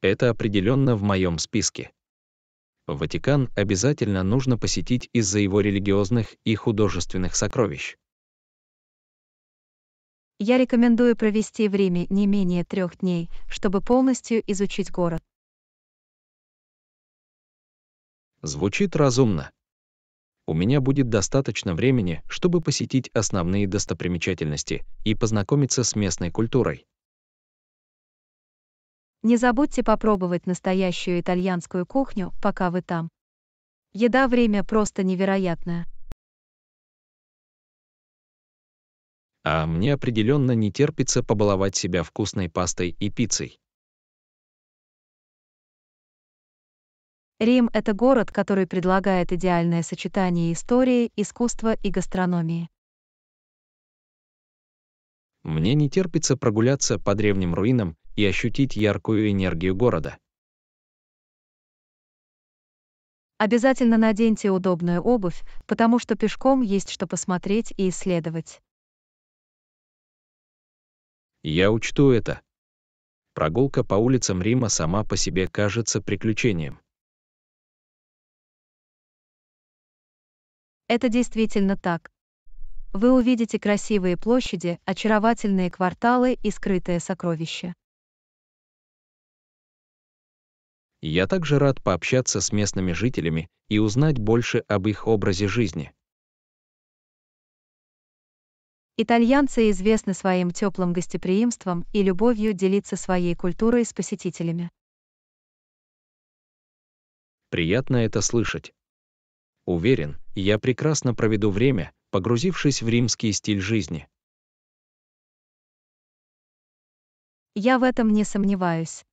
Это определенно в моем списке. Ватикан обязательно нужно посетить из-за его религиозных и художественных сокровищ. Я рекомендую провести в Риме не менее трех дней, чтобы полностью изучить город. Звучит разумно. У меня будет достаточно времени, чтобы посетить основные достопримечательности и познакомиться с местной культурой. Не забудьте попробовать настоящую итальянскую кухню, пока вы там. Еда время просто невероятное. А мне определенно не терпится побаловать себя вкусной пастой и пиццей. Рим — это город, который предлагает идеальное сочетание истории, искусства и гастрономии. Мне не терпится прогуляться по древним руинам и ощутить яркую энергию города. Обязательно наденьте удобную обувь, потому что пешком есть что посмотреть и исследовать. Я учту это. Прогулка по улицам Рима сама по себе кажется приключением. Это действительно так. Вы увидите красивые площади, очаровательные кварталы и скрытое сокровище. Я также рад пообщаться с местными жителями и узнать больше об их образе жизни. Итальянцы известны своим теплым гостеприимством и любовью делиться своей культурой с посетителями. Приятно это слышать. Уверен, я прекрасно проведу время, погрузившись в римский стиль жизни. Я в этом не сомневаюсь.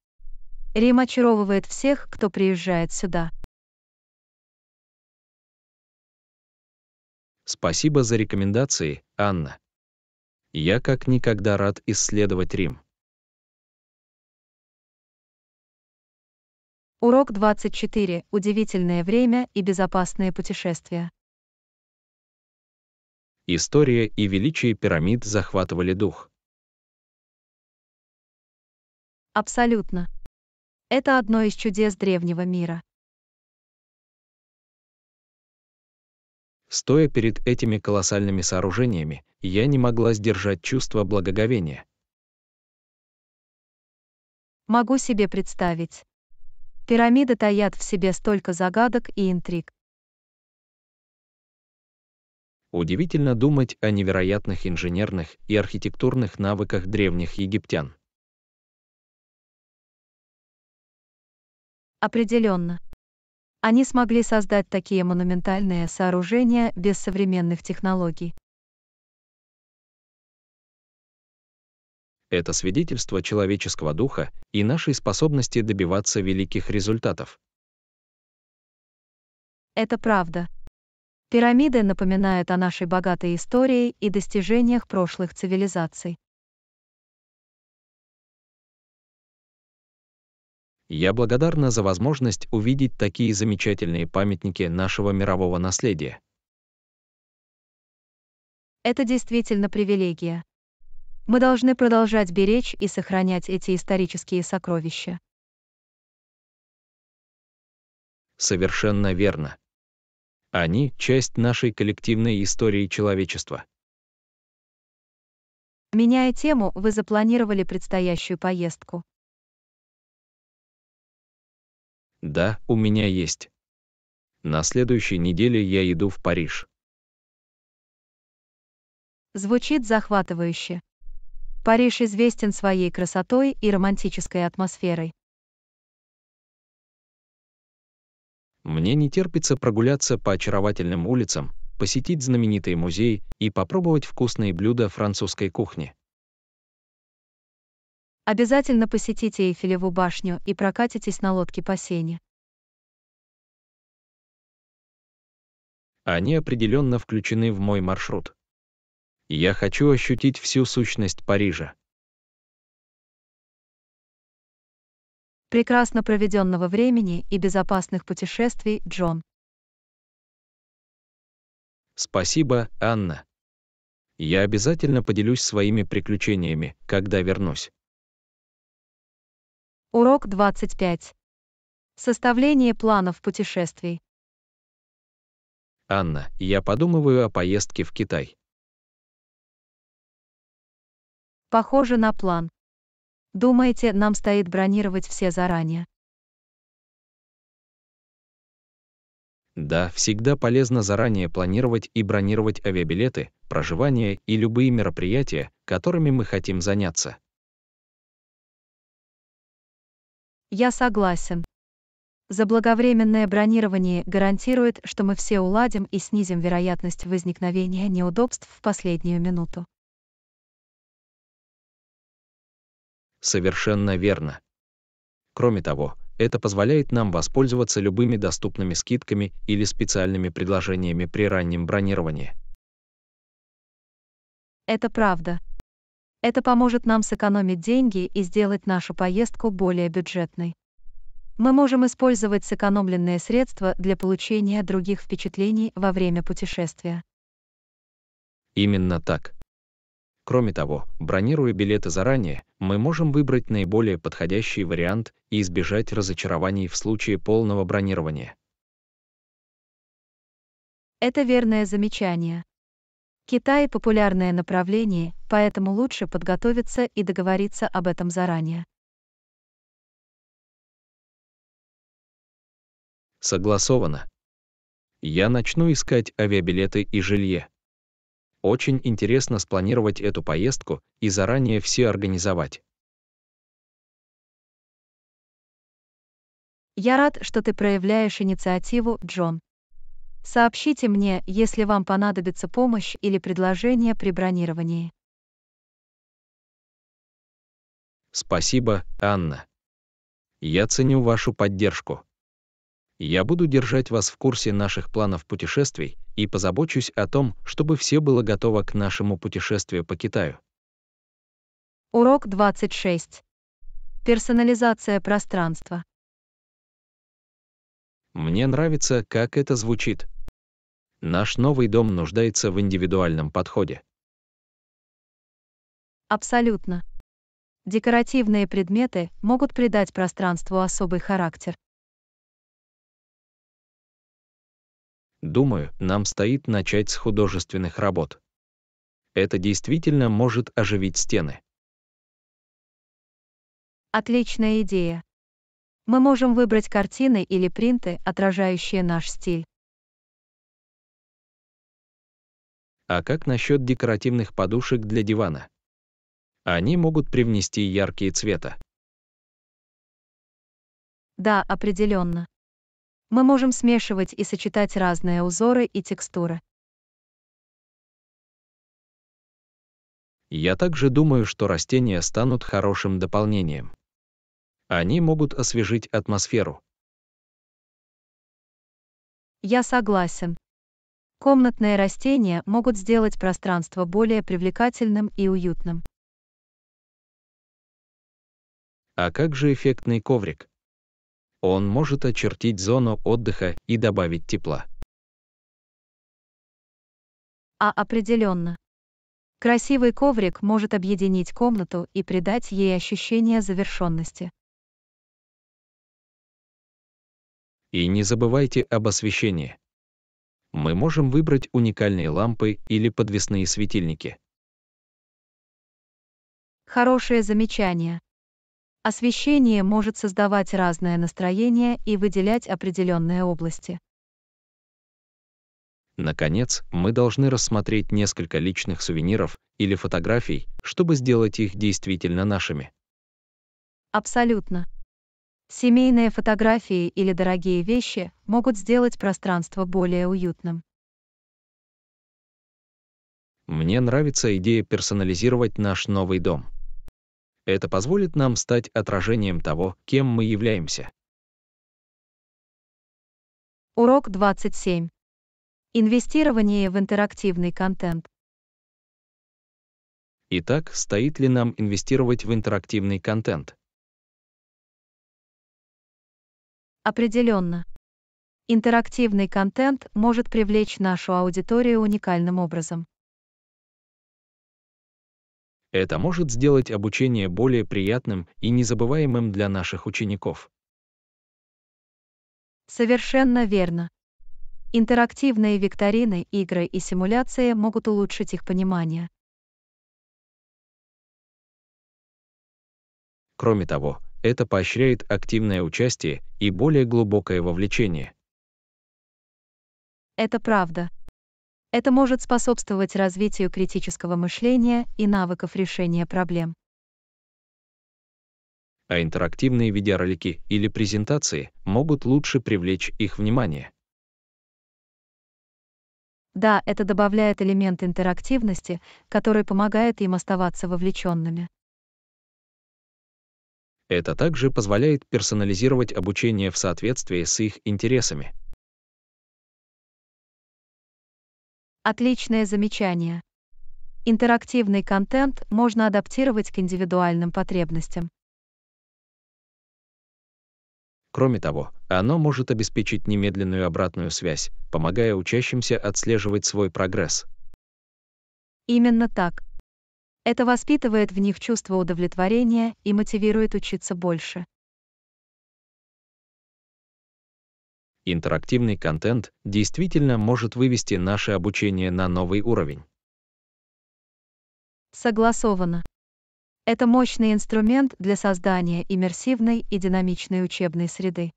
Рим очаровывает всех, кто приезжает сюда. Спасибо за рекомендации, Анна. Я как никогда рад исследовать Рим. Урок 24. Удивительное время и безопасные путешествия. История и величие пирамид захватывали дух. Абсолютно. Это одно из чудес древнего мира. Стоя перед этими колоссальными сооружениями, я не могла сдержать чувство благоговения. Могу себе представить. Пирамиды таят в себе столько загадок и интриг. Удивительно думать о невероятных инженерных и архитектурных навыках древних египтян. Определенно. Они смогли создать такие монументальные сооружения без современных технологий. Это свидетельство человеческого духа и нашей способности добиваться великих результатов. Это правда. Пирамиды напоминают о нашей богатой истории и достижениях прошлых цивилизаций. Я благодарна за возможность увидеть такие замечательные памятники нашего мирового наследия. Это действительно привилегия. Мы должны продолжать беречь и сохранять эти исторические сокровища. Совершенно верно. Они — часть нашей коллективной истории человечества. Меняя тему, вы запланировали предстоящую поездку. Да, у меня есть. На следующей неделе я иду в Париж. Звучит захватывающе. Париж известен своей красотой и романтической атмосферой. Мне не терпится прогуляться по очаровательным улицам, посетить знаменитый музей и попробовать вкусные блюда французской кухни. Обязательно посетите Эйфелеву башню и прокатитесь на лодке по Сене. Они определенно включены в мой маршрут. Я хочу ощутить всю сущность Парижа. Прекрасно проведенного времени и безопасных путешествий, Джон. Спасибо, Анна. Я обязательно поделюсь своими приключениями, когда вернусь. Урок 25. Составление планов путешествий. Анна, я подумываю о поездке в Китай. Похоже на план. Думаете, нам стоит бронировать все заранее? Да, всегда полезно заранее планировать и бронировать авиабилеты, проживание и любые мероприятия, которыми мы хотим заняться. Я согласен. Заблаговременное бронирование гарантирует, что мы все уладим и снизим вероятность возникновения неудобств в последнюю минуту. Совершенно верно. Кроме того, это позволяет нам воспользоваться любыми доступными скидками или специальными предложениями при раннем бронировании. Это правда. Это поможет нам сэкономить деньги и сделать нашу поездку более бюджетной. Мы можем использовать сэкономленные средства для получения других впечатлений во время путешествия. Именно так. Кроме того, бронируя билеты заранее, мы можем выбрать наиболее подходящий вариант и избежать разочарований в случае полного бронирования. Это верное замечание. Китай – популярное направление, поэтому лучше подготовиться и договориться об этом заранее. Согласовано. Я начну искать авиабилеты и жилье. Очень интересно спланировать эту поездку и заранее все организовать. Я рад, что ты проявляешь инициативу, Джон. Сообщите мне, если вам понадобится помощь или предложение при бронировании. Спасибо, Анна. Я ценю вашу поддержку. Я буду держать вас в курсе наших планов путешествий и позабочусь о том, чтобы все было готово к нашему путешествию по Китаю. Урок 26. Персонализация пространства. Мне нравится, как это звучит. Наш новый дом нуждается в индивидуальном подходе. Абсолютно. Декоративные предметы могут придать пространству особый характер. Думаю, нам стоит начать с художественных работ. Это действительно может оживить стены. Отличная идея. Мы можем выбрать картины или принты, отражающие наш стиль. А как насчет декоративных подушек для дивана? Они могут привнести яркие цвета. Да, определенно. Мы можем смешивать и сочетать разные узоры и текстуры. Я также думаю, что растения станут хорошим дополнением. Они могут освежить атмосферу. Я согласен. Комнатные растения могут сделать пространство более привлекательным и уютным. А как же эффектный коврик? Он может очертить зону отдыха и добавить тепла. А определенно. Красивый коврик может объединить комнату и придать ей ощущение завершенности. И не забывайте об освещении мы можем выбрать уникальные лампы или подвесные светильники. Хорошее замечание. Освещение может создавать разное настроение и выделять определенные области. Наконец, мы должны рассмотреть несколько личных сувениров или фотографий, чтобы сделать их действительно нашими. Абсолютно. Семейные фотографии или дорогие вещи могут сделать пространство более уютным. Мне нравится идея персонализировать наш новый дом. Это позволит нам стать отражением того, кем мы являемся. Урок 27. Инвестирование в интерактивный контент. Итак, стоит ли нам инвестировать в интерактивный контент? Определенно. Интерактивный контент может привлечь нашу аудиторию уникальным образом. Это может сделать обучение более приятным и незабываемым для наших учеников. Совершенно верно. Интерактивные викторины, игры и симуляции могут улучшить их понимание. Кроме того, это поощряет активное участие и более глубокое вовлечение. Это правда. Это может способствовать развитию критического мышления и навыков решения проблем. А интерактивные видеоролики или презентации могут лучше привлечь их внимание. Да, это добавляет элемент интерактивности, который помогает им оставаться вовлеченными. Это также позволяет персонализировать обучение в соответствии с их интересами. Отличное замечание. Интерактивный контент можно адаптировать к индивидуальным потребностям. Кроме того, оно может обеспечить немедленную обратную связь, помогая учащимся отслеживать свой прогресс. Именно так. Это воспитывает в них чувство удовлетворения и мотивирует учиться больше. Интерактивный контент действительно может вывести наше обучение на новый уровень. Согласовано. Это мощный инструмент для создания иммерсивной и динамичной учебной среды.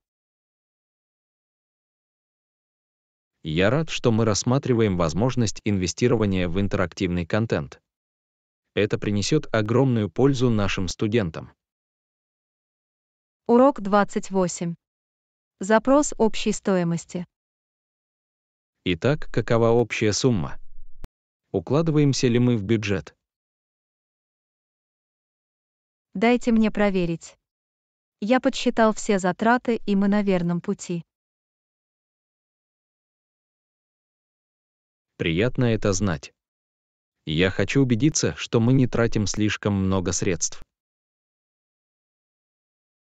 Я рад, что мы рассматриваем возможность инвестирования в интерактивный контент. Это принесет огромную пользу нашим студентам. Урок 28. Запрос общей стоимости. Итак, какова общая сумма? Укладываемся ли мы в бюджет? Дайте мне проверить. Я подсчитал все затраты, и мы на верном пути. Приятно это знать я хочу убедиться, что мы не тратим слишком много средств.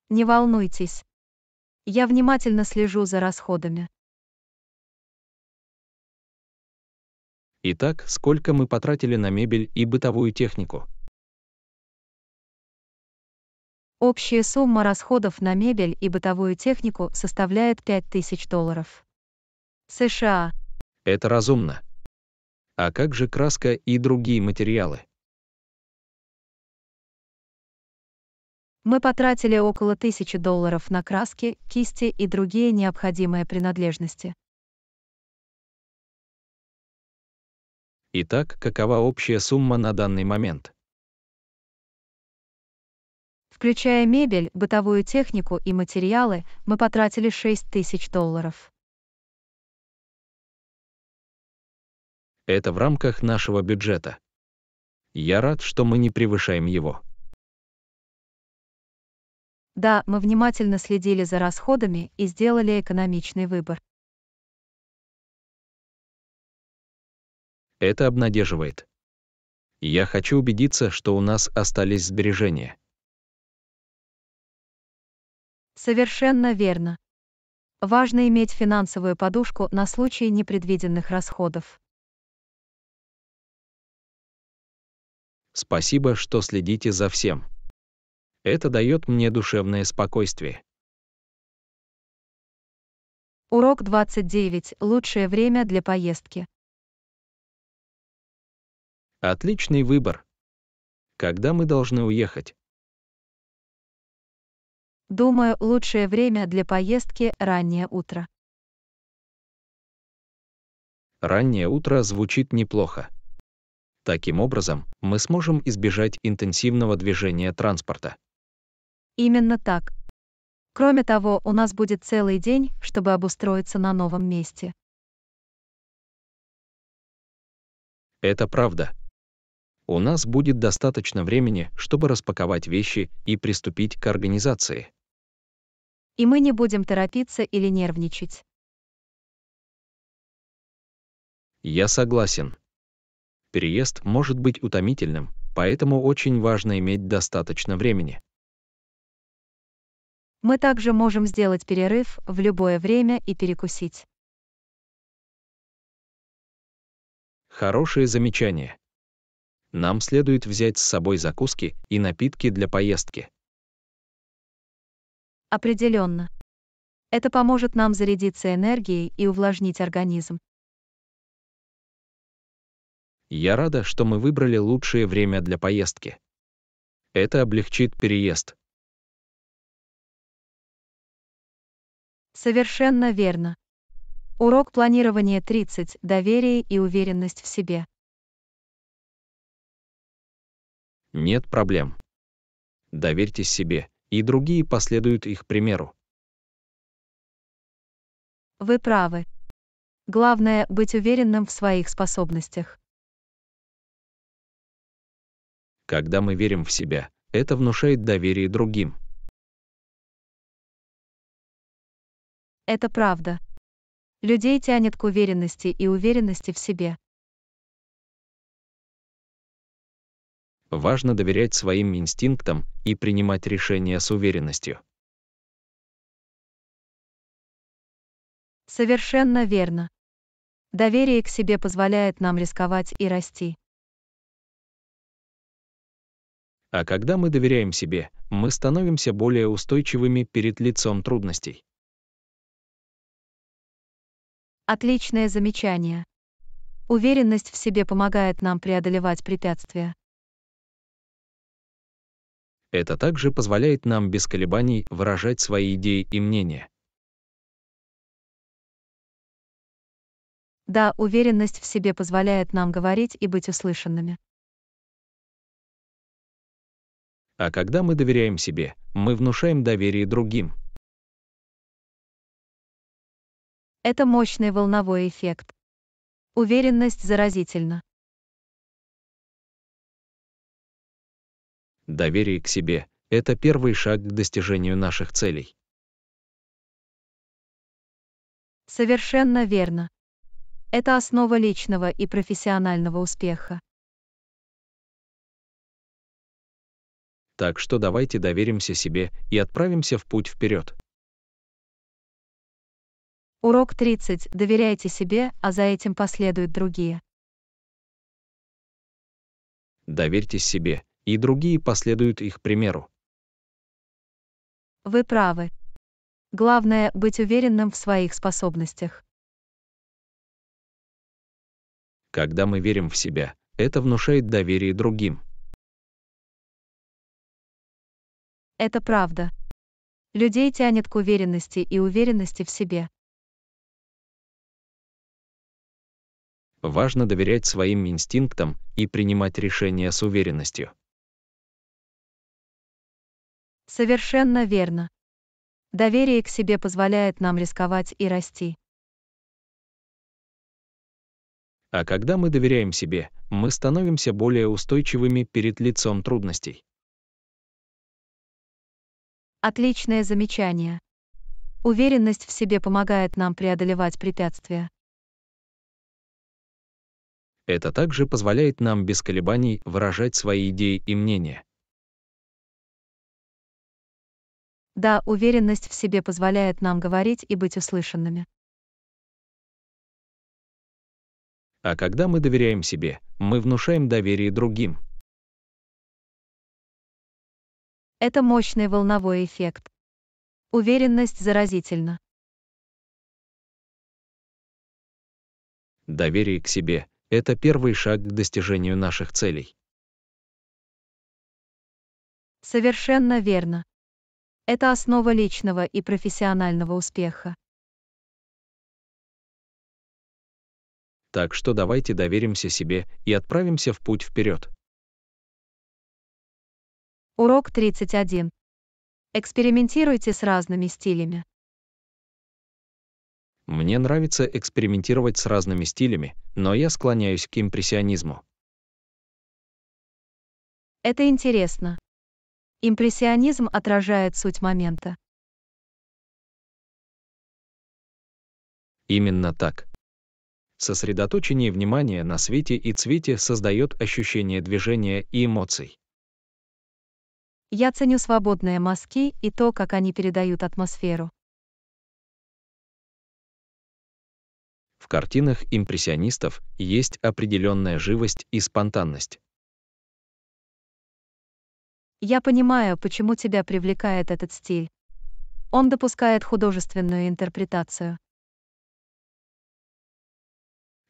Не волнуйтесь. Я внимательно слежу за расходами. Итак, сколько мы потратили на мебель и бытовую технику? Общая сумма расходов на мебель и бытовую технику составляет 5000 долларов. США. Это разумно. А как же краска и другие материалы? Мы потратили около тысячи долларов на краски, кисти и другие необходимые принадлежности. Итак, какова общая сумма на данный момент? Включая мебель, бытовую технику и материалы, мы потратили 6 тысяч долларов. Это в рамках нашего бюджета. Я рад, что мы не превышаем его. Да, мы внимательно следили за расходами и сделали экономичный выбор. Это обнадеживает. Я хочу убедиться, что у нас остались сбережения. Совершенно верно. Важно иметь финансовую подушку на случай непредвиденных расходов. Спасибо, что следите за всем. Это дает мне душевное спокойствие. Урок 29. Лучшее время для поездки. Отличный выбор. Когда мы должны уехать? Думаю, лучшее время для поездки – раннее утро. Раннее утро звучит неплохо. Таким образом, мы сможем избежать интенсивного движения транспорта. Именно так. Кроме того, у нас будет целый день, чтобы обустроиться на новом месте. Это правда. У нас будет достаточно времени, чтобы распаковать вещи и приступить к организации. И мы не будем торопиться или нервничать. Я согласен переезд может быть утомительным, поэтому очень важно иметь достаточно времени. Мы также можем сделать перерыв в любое время и перекусить. Хорошее замечание. Нам следует взять с собой закуски и напитки для поездки. Определенно. Это поможет нам зарядиться энергией и увлажнить организм. Я рада, что мы выбрали лучшее время для поездки. Это облегчит переезд. Совершенно верно. Урок планирования 30. Доверие и уверенность в себе. Нет проблем. Доверьтесь себе, и другие последуют их примеру. Вы правы. Главное — быть уверенным в своих способностях. Когда мы верим в себя, это внушает доверие другим. Это правда. Людей тянет к уверенности и уверенности в себе. Важно доверять своим инстинктам и принимать решения с уверенностью. Совершенно верно. Доверие к себе позволяет нам рисковать и расти. А когда мы доверяем себе, мы становимся более устойчивыми перед лицом трудностей. Отличное замечание. Уверенность в себе помогает нам преодолевать препятствия. Это также позволяет нам без колебаний выражать свои идеи и мнения. Да, уверенность в себе позволяет нам говорить и быть услышанными. А когда мы доверяем себе, мы внушаем доверие другим. Это мощный волновой эффект. Уверенность заразительна. Доверие к себе – это первый шаг к достижению наших целей. Совершенно верно. Это основа личного и профессионального успеха. так что давайте доверимся себе и отправимся в путь вперед. Урок 30. Доверяйте себе, а за этим последуют другие. Доверьтесь себе, и другие последуют их примеру. Вы правы. Главное — быть уверенным в своих способностях. Когда мы верим в себя, это внушает доверие другим. Это правда. Людей тянет к уверенности и уверенности в себе. Важно доверять своим инстинктам и принимать решения с уверенностью. Совершенно верно. Доверие к себе позволяет нам рисковать и расти. А когда мы доверяем себе, мы становимся более устойчивыми перед лицом трудностей. Отличное замечание. Уверенность в себе помогает нам преодолевать препятствия. Это также позволяет нам без колебаний выражать свои идеи и мнения. Да, уверенность в себе позволяет нам говорить и быть услышанными. А когда мы доверяем себе, мы внушаем доверие другим. Это мощный волновой эффект. Уверенность заразительна. Доверие к себе – это первый шаг к достижению наших целей. Совершенно верно. Это основа личного и профессионального успеха. Так что давайте доверимся себе и отправимся в путь вперед. Урок 31. Экспериментируйте с разными стилями. Мне нравится экспериментировать с разными стилями, но я склоняюсь к импрессионизму. Это интересно. Импрессионизм отражает суть момента. Именно так. Сосредоточение внимания на свете и цвете создает ощущение движения и эмоций. Я ценю свободные мазки и то, как они передают атмосферу. В картинах импрессионистов есть определенная живость и спонтанность. Я понимаю, почему тебя привлекает этот стиль. Он допускает художественную интерпретацию.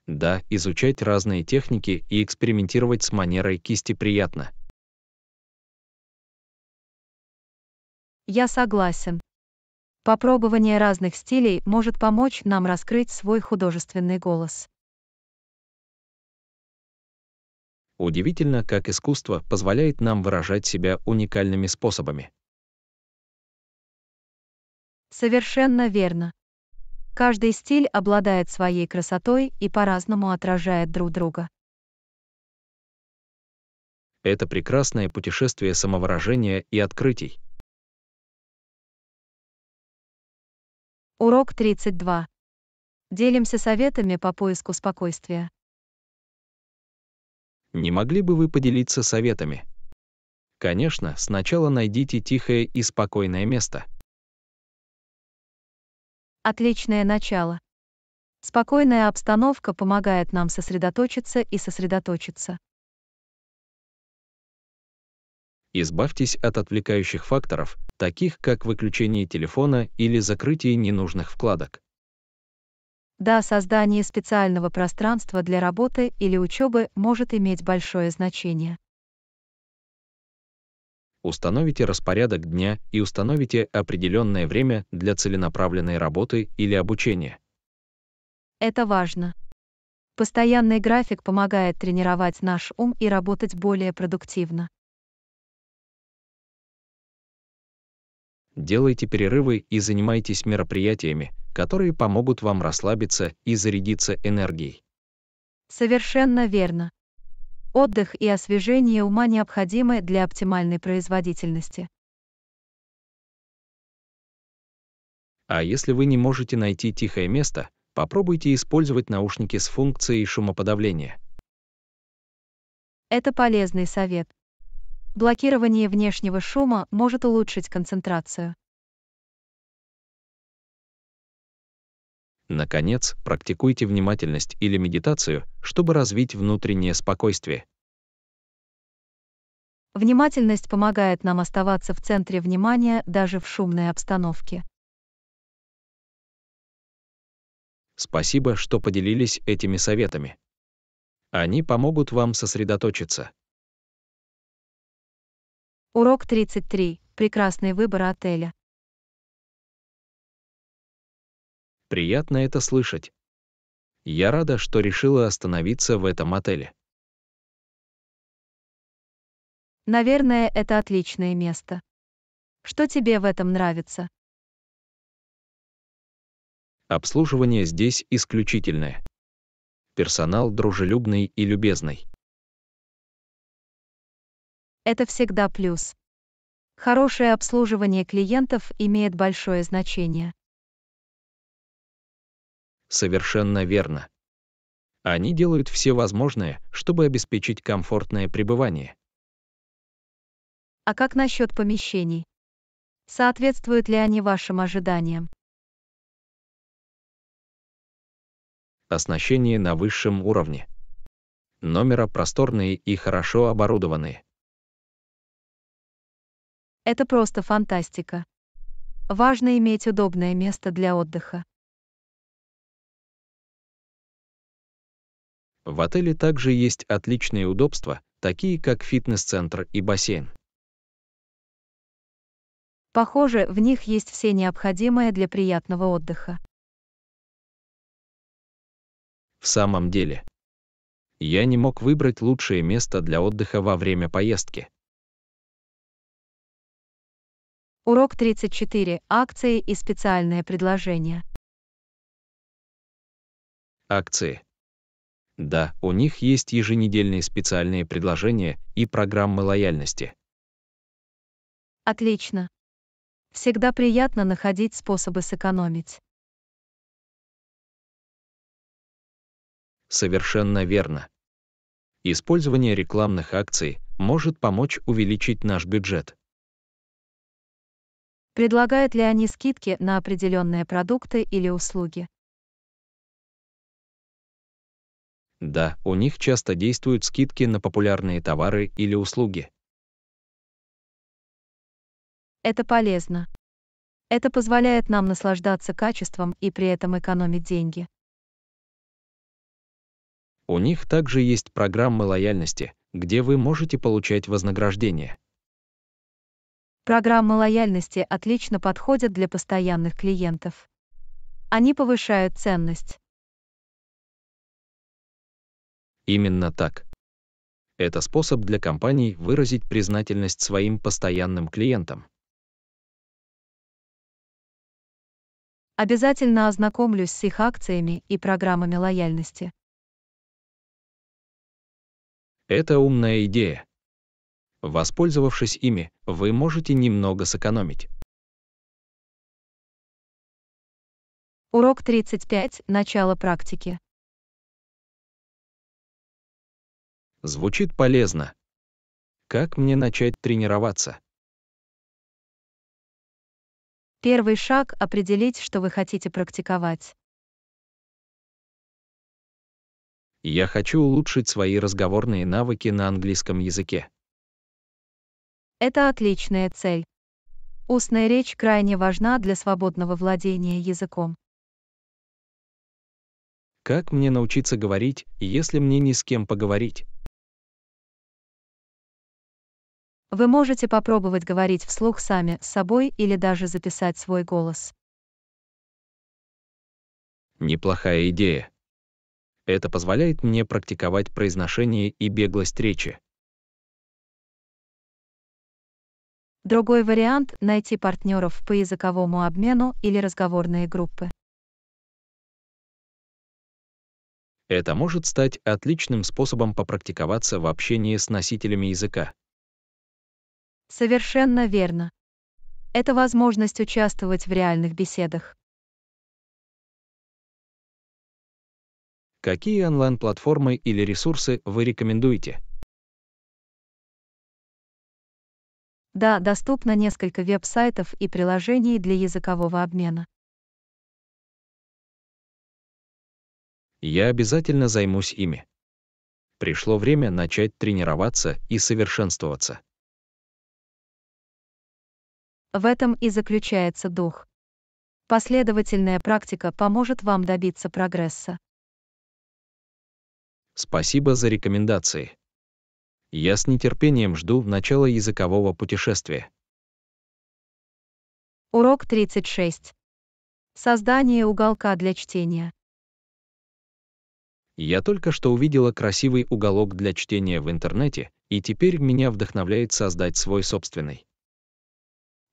Да, изучать разные техники и экспериментировать с манерой кисти приятно. Я согласен. Попробование разных стилей может помочь нам раскрыть свой художественный голос. Удивительно, как искусство позволяет нам выражать себя уникальными способами. Совершенно верно. Каждый стиль обладает своей красотой и по-разному отражает друг друга. Это прекрасное путешествие самовыражения и открытий. Урок 32. Делимся советами по поиску спокойствия. Не могли бы вы поделиться советами? Конечно, сначала найдите тихое и спокойное место. Отличное начало. Спокойная обстановка помогает нам сосредоточиться и сосредоточиться избавьтесь от отвлекающих факторов, таких как выключение телефона или закрытие ненужных вкладок. Да, создание специального пространства для работы или учебы может иметь большое значение. Установите распорядок дня и установите определенное время для целенаправленной работы или обучения. Это важно. Постоянный график помогает тренировать наш ум и работать более продуктивно. делайте перерывы и занимайтесь мероприятиями, которые помогут вам расслабиться и зарядиться энергией. Совершенно верно. Отдых и освежение ума необходимы для оптимальной производительности. А если вы не можете найти тихое место, попробуйте использовать наушники с функцией шумоподавления. Это полезный совет. Блокирование внешнего шума может улучшить концентрацию. Наконец, практикуйте внимательность или медитацию, чтобы развить внутреннее спокойствие. Внимательность помогает нам оставаться в центре внимания даже в шумной обстановке. Спасибо, что поделились этими советами. Они помогут вам сосредоточиться. Урок 33. Прекрасный выбор отеля. Приятно это слышать. Я рада, что решила остановиться в этом отеле. Наверное, это отличное место. Что тебе в этом нравится? Обслуживание здесь исключительное. Персонал дружелюбный и любезный. Это всегда плюс. Хорошее обслуживание клиентов имеет большое значение. Совершенно верно. Они делают все возможное, чтобы обеспечить комфортное пребывание. А как насчет помещений? Соответствуют ли они вашим ожиданиям? Оснащение на высшем уровне. Номера просторные и хорошо оборудованные. Это просто фантастика. Важно иметь удобное место для отдыха. В отеле также есть отличные удобства, такие как фитнес-центр и бассейн. Похоже, в них есть все необходимое для приятного отдыха. В самом деле, я не мог выбрать лучшее место для отдыха во время поездки. Урок 34. Акции и специальное предложение. Акции. Да, у них есть еженедельные специальные предложения и программы лояльности. Отлично. Всегда приятно находить способы сэкономить. Совершенно верно. Использование рекламных акций может помочь увеличить наш бюджет. Предлагают ли они скидки на определенные продукты или услуги? Да, у них часто действуют скидки на популярные товары или услуги. Это полезно. Это позволяет нам наслаждаться качеством и при этом экономить деньги. У них также есть программы лояльности, где вы можете получать вознаграждение. Программы лояльности отлично подходят для постоянных клиентов. Они повышают ценность. Именно так. Это способ для компаний выразить признательность своим постоянным клиентам. Обязательно ознакомлюсь с их акциями и программами лояльности. Это умная идея. Воспользовавшись ими, вы можете немного сэкономить. Урок 35. Начало практики. Звучит полезно. Как мне начать тренироваться? Первый шаг ⁇ определить, что вы хотите практиковать. Я хочу улучшить свои разговорные навыки на английском языке. Это отличная цель. Устная речь крайне важна для свободного владения языком. Как мне научиться говорить, если мне ни с кем поговорить? Вы можете попробовать говорить вслух сами с собой или даже записать свой голос. Неплохая идея. Это позволяет мне практиковать произношение и беглость речи. Другой вариант – найти партнеров по языковому обмену или разговорные группы. Это может стать отличным способом попрактиковаться в общении с носителями языка. Совершенно верно. Это возможность участвовать в реальных беседах. Какие онлайн-платформы или ресурсы вы рекомендуете? Да, доступно несколько веб-сайтов и приложений для языкового обмена. Я обязательно займусь ими. Пришло время начать тренироваться и совершенствоваться. В этом и заключается дух. Последовательная практика поможет вам добиться прогресса. Спасибо за рекомендации. Я с нетерпением жду начала языкового путешествия. Урок 36. Создание уголка для чтения. Я только что увидела красивый уголок для чтения в интернете, и теперь меня вдохновляет создать свой собственный.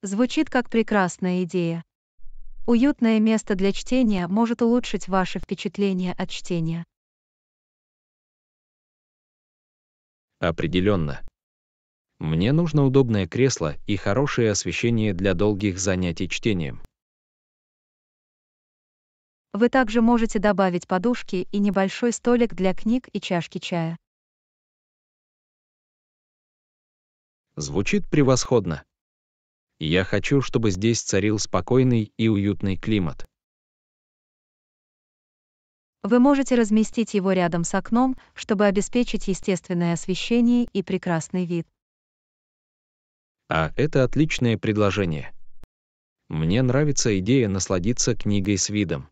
Звучит как прекрасная идея. Уютное место для чтения может улучшить ваше впечатление от чтения. Определенно. Мне нужно удобное кресло и хорошее освещение для долгих занятий чтением. Вы также можете добавить подушки и небольшой столик для книг и чашки чая. Звучит превосходно. Я хочу, чтобы здесь царил спокойный и уютный климат. Вы можете разместить его рядом с окном, чтобы обеспечить естественное освещение и прекрасный вид. А это отличное предложение. Мне нравится идея насладиться книгой с видом.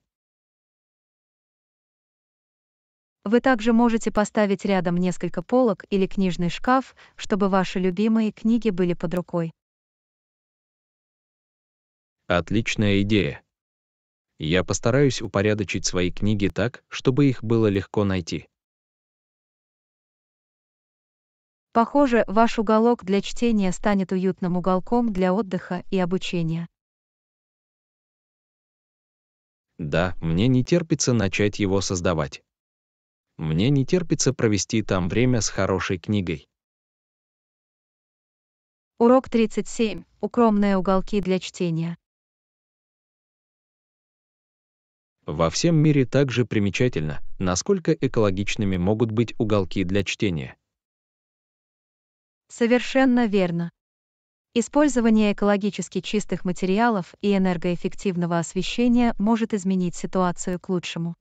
Вы также можете поставить рядом несколько полок или книжный шкаф, чтобы ваши любимые книги были под рукой. Отличная идея я постараюсь упорядочить свои книги так, чтобы их было легко найти. Похоже, ваш уголок для чтения станет уютным уголком для отдыха и обучения. Да, мне не терпится начать его создавать. Мне не терпится провести там время с хорошей книгой. Урок 37. Укромные уголки для чтения. Во всем мире также примечательно, насколько экологичными могут быть уголки для чтения. Совершенно верно. Использование экологически чистых материалов и энергоэффективного освещения может изменить ситуацию к лучшему.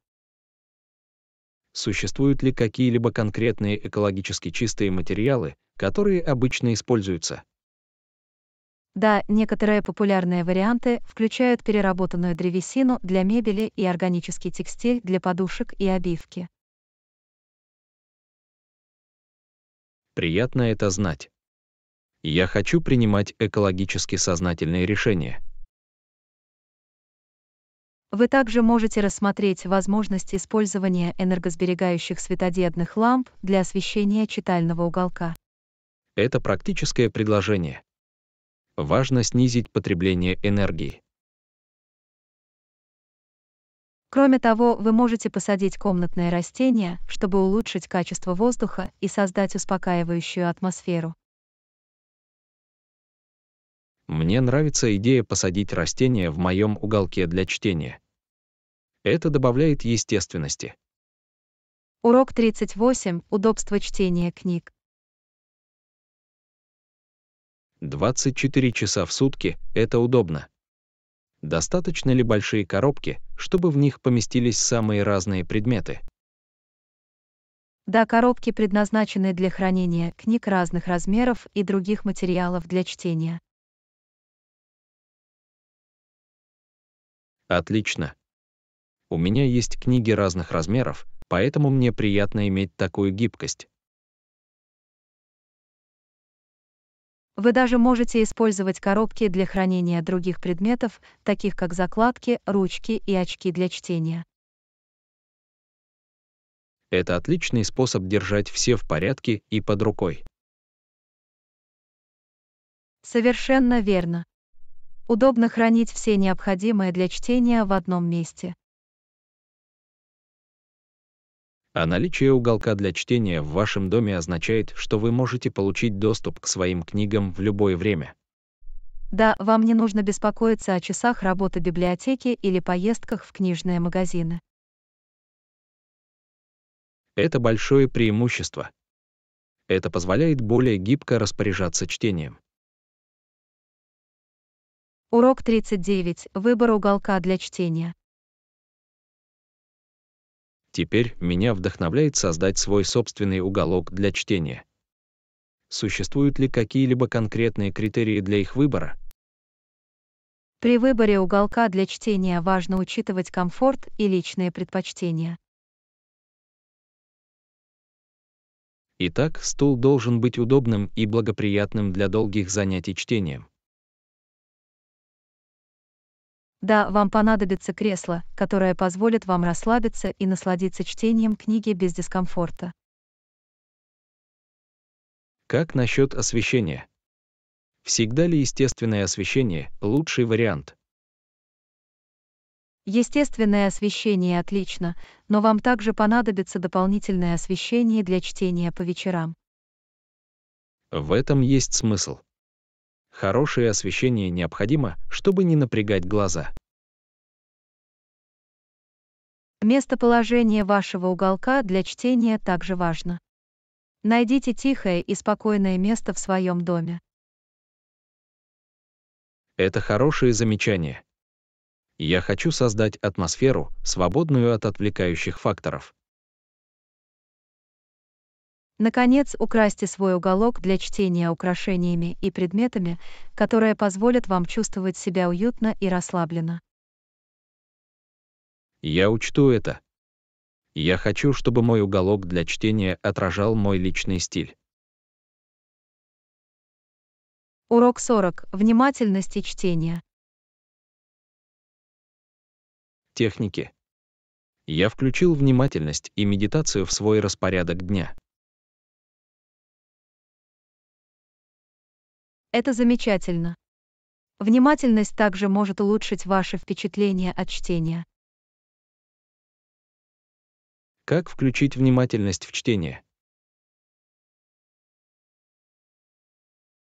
Существуют ли какие-либо конкретные экологически чистые материалы, которые обычно используются? Да, некоторые популярные варианты включают переработанную древесину для мебели и органический текстиль для подушек и обивки. Приятно это знать. Я хочу принимать экологически сознательные решения. Вы также можете рассмотреть возможность использования энергосберегающих светодиодных ламп для освещения читального уголка. Это практическое предложение важно снизить потребление энергии. Кроме того, вы можете посадить комнатные растения, чтобы улучшить качество воздуха и создать успокаивающую атмосферу. Мне нравится идея посадить растения в моем уголке для чтения. Это добавляет естественности. Урок 38. Удобство чтения книг. 24 часа в сутки — это удобно. Достаточно ли большие коробки, чтобы в них поместились самые разные предметы? Да, коробки предназначены для хранения книг разных размеров и других материалов для чтения. Отлично. У меня есть книги разных размеров, поэтому мне приятно иметь такую гибкость. Вы даже можете использовать коробки для хранения других предметов, таких как закладки, ручки и очки для чтения. Это отличный способ держать все в порядке и под рукой. Совершенно верно. Удобно хранить все необходимое для чтения в одном месте. А наличие уголка для чтения в вашем доме означает, что вы можете получить доступ к своим книгам в любое время. Да, вам не нужно беспокоиться о часах работы библиотеки или поездках в книжные магазины. Это большое преимущество. Это позволяет более гибко распоряжаться чтением. Урок 39. Выбор уголка для чтения. Теперь меня вдохновляет создать свой собственный уголок для чтения. Существуют ли какие-либо конкретные критерии для их выбора? При выборе уголка для чтения важно учитывать комфорт и личные предпочтения. Итак, стул должен быть удобным и благоприятным для долгих занятий чтением. Да, вам понадобится кресло, которое позволит вам расслабиться и насладиться чтением книги без дискомфорта. Как насчет освещения? Всегда ли естественное освещение – лучший вариант? Естественное освещение отлично, но вам также понадобится дополнительное освещение для чтения по вечерам. В этом есть смысл. Хорошее освещение необходимо, чтобы не напрягать глаза. Местоположение вашего уголка для чтения также важно. Найдите тихое и спокойное место в своем доме. Это хорошее замечание. Я хочу создать атмосферу, свободную от отвлекающих факторов, Наконец, украсьте свой уголок для чтения украшениями и предметами, которые позволят вам чувствовать себя уютно и расслабленно. Я учту это. Я хочу, чтобы мой уголок для чтения отражал мой личный стиль. Урок 40. Внимательность и чтение. Техники. Я включил внимательность и медитацию в свой распорядок дня. Это замечательно. Внимательность также может улучшить ваше впечатление от чтения. Как включить внимательность в чтение?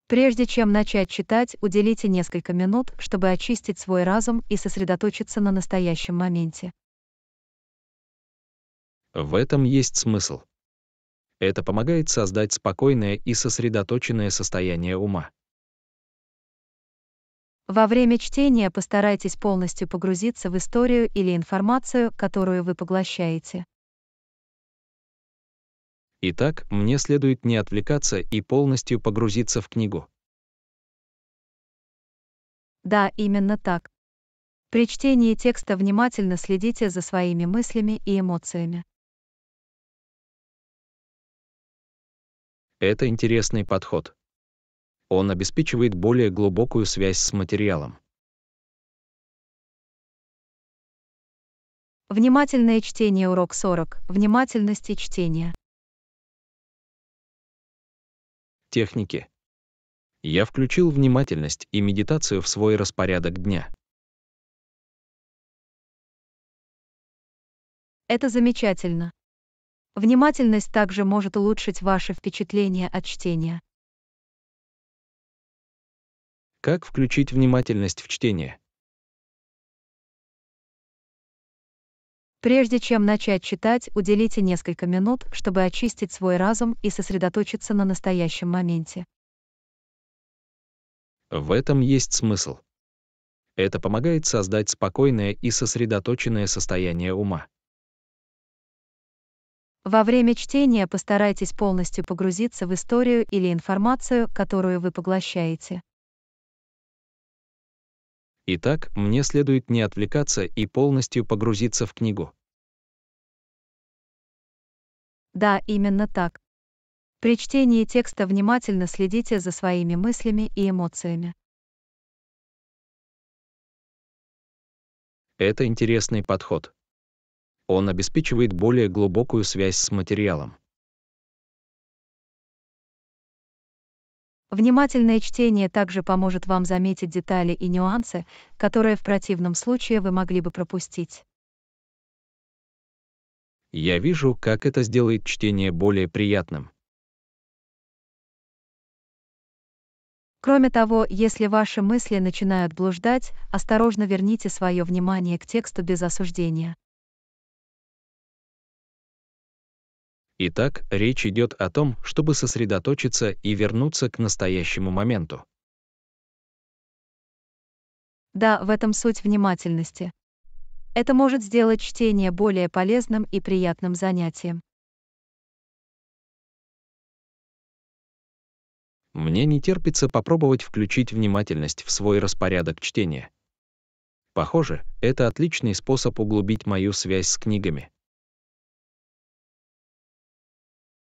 Прежде чем начать читать, уделите несколько минут, чтобы очистить свой разум и сосредоточиться на настоящем моменте. В этом есть смысл. Это помогает создать спокойное и сосредоточенное состояние ума. Во время чтения постарайтесь полностью погрузиться в историю или информацию, которую вы поглощаете. Итак, мне следует не отвлекаться и полностью погрузиться в книгу. Да, именно так. При чтении текста внимательно следите за своими мыслями и эмоциями. Это интересный подход. Он обеспечивает более глубокую связь с материалом. Внимательное чтение урок 40. Внимательность и чтения. Техники. Я включил внимательность и медитацию в свой распорядок дня. Это замечательно. Внимательность также может улучшить ваше впечатление от чтения. Как включить внимательность в чтение? Прежде чем начать читать, уделите несколько минут, чтобы очистить свой разум и сосредоточиться на настоящем моменте. В этом есть смысл. Это помогает создать спокойное и сосредоточенное состояние ума. Во время чтения постарайтесь полностью погрузиться в историю или информацию, которую вы поглощаете. Итак, мне следует не отвлекаться и полностью погрузиться в книгу. Да, именно так. При чтении текста внимательно следите за своими мыслями и эмоциями. Это интересный подход. Он обеспечивает более глубокую связь с материалом. Внимательное чтение также поможет вам заметить детали и нюансы, которые в противном случае вы могли бы пропустить. Я вижу, как это сделает чтение более приятным. Кроме того, если ваши мысли начинают блуждать, осторожно верните свое внимание к тексту без осуждения. Итак, речь идет о том, чтобы сосредоточиться и вернуться к настоящему моменту. Да, в этом суть внимательности. Это может сделать чтение более полезным и приятным занятием. Мне не терпится попробовать включить внимательность в свой распорядок чтения. Похоже, это отличный способ углубить мою связь с книгами.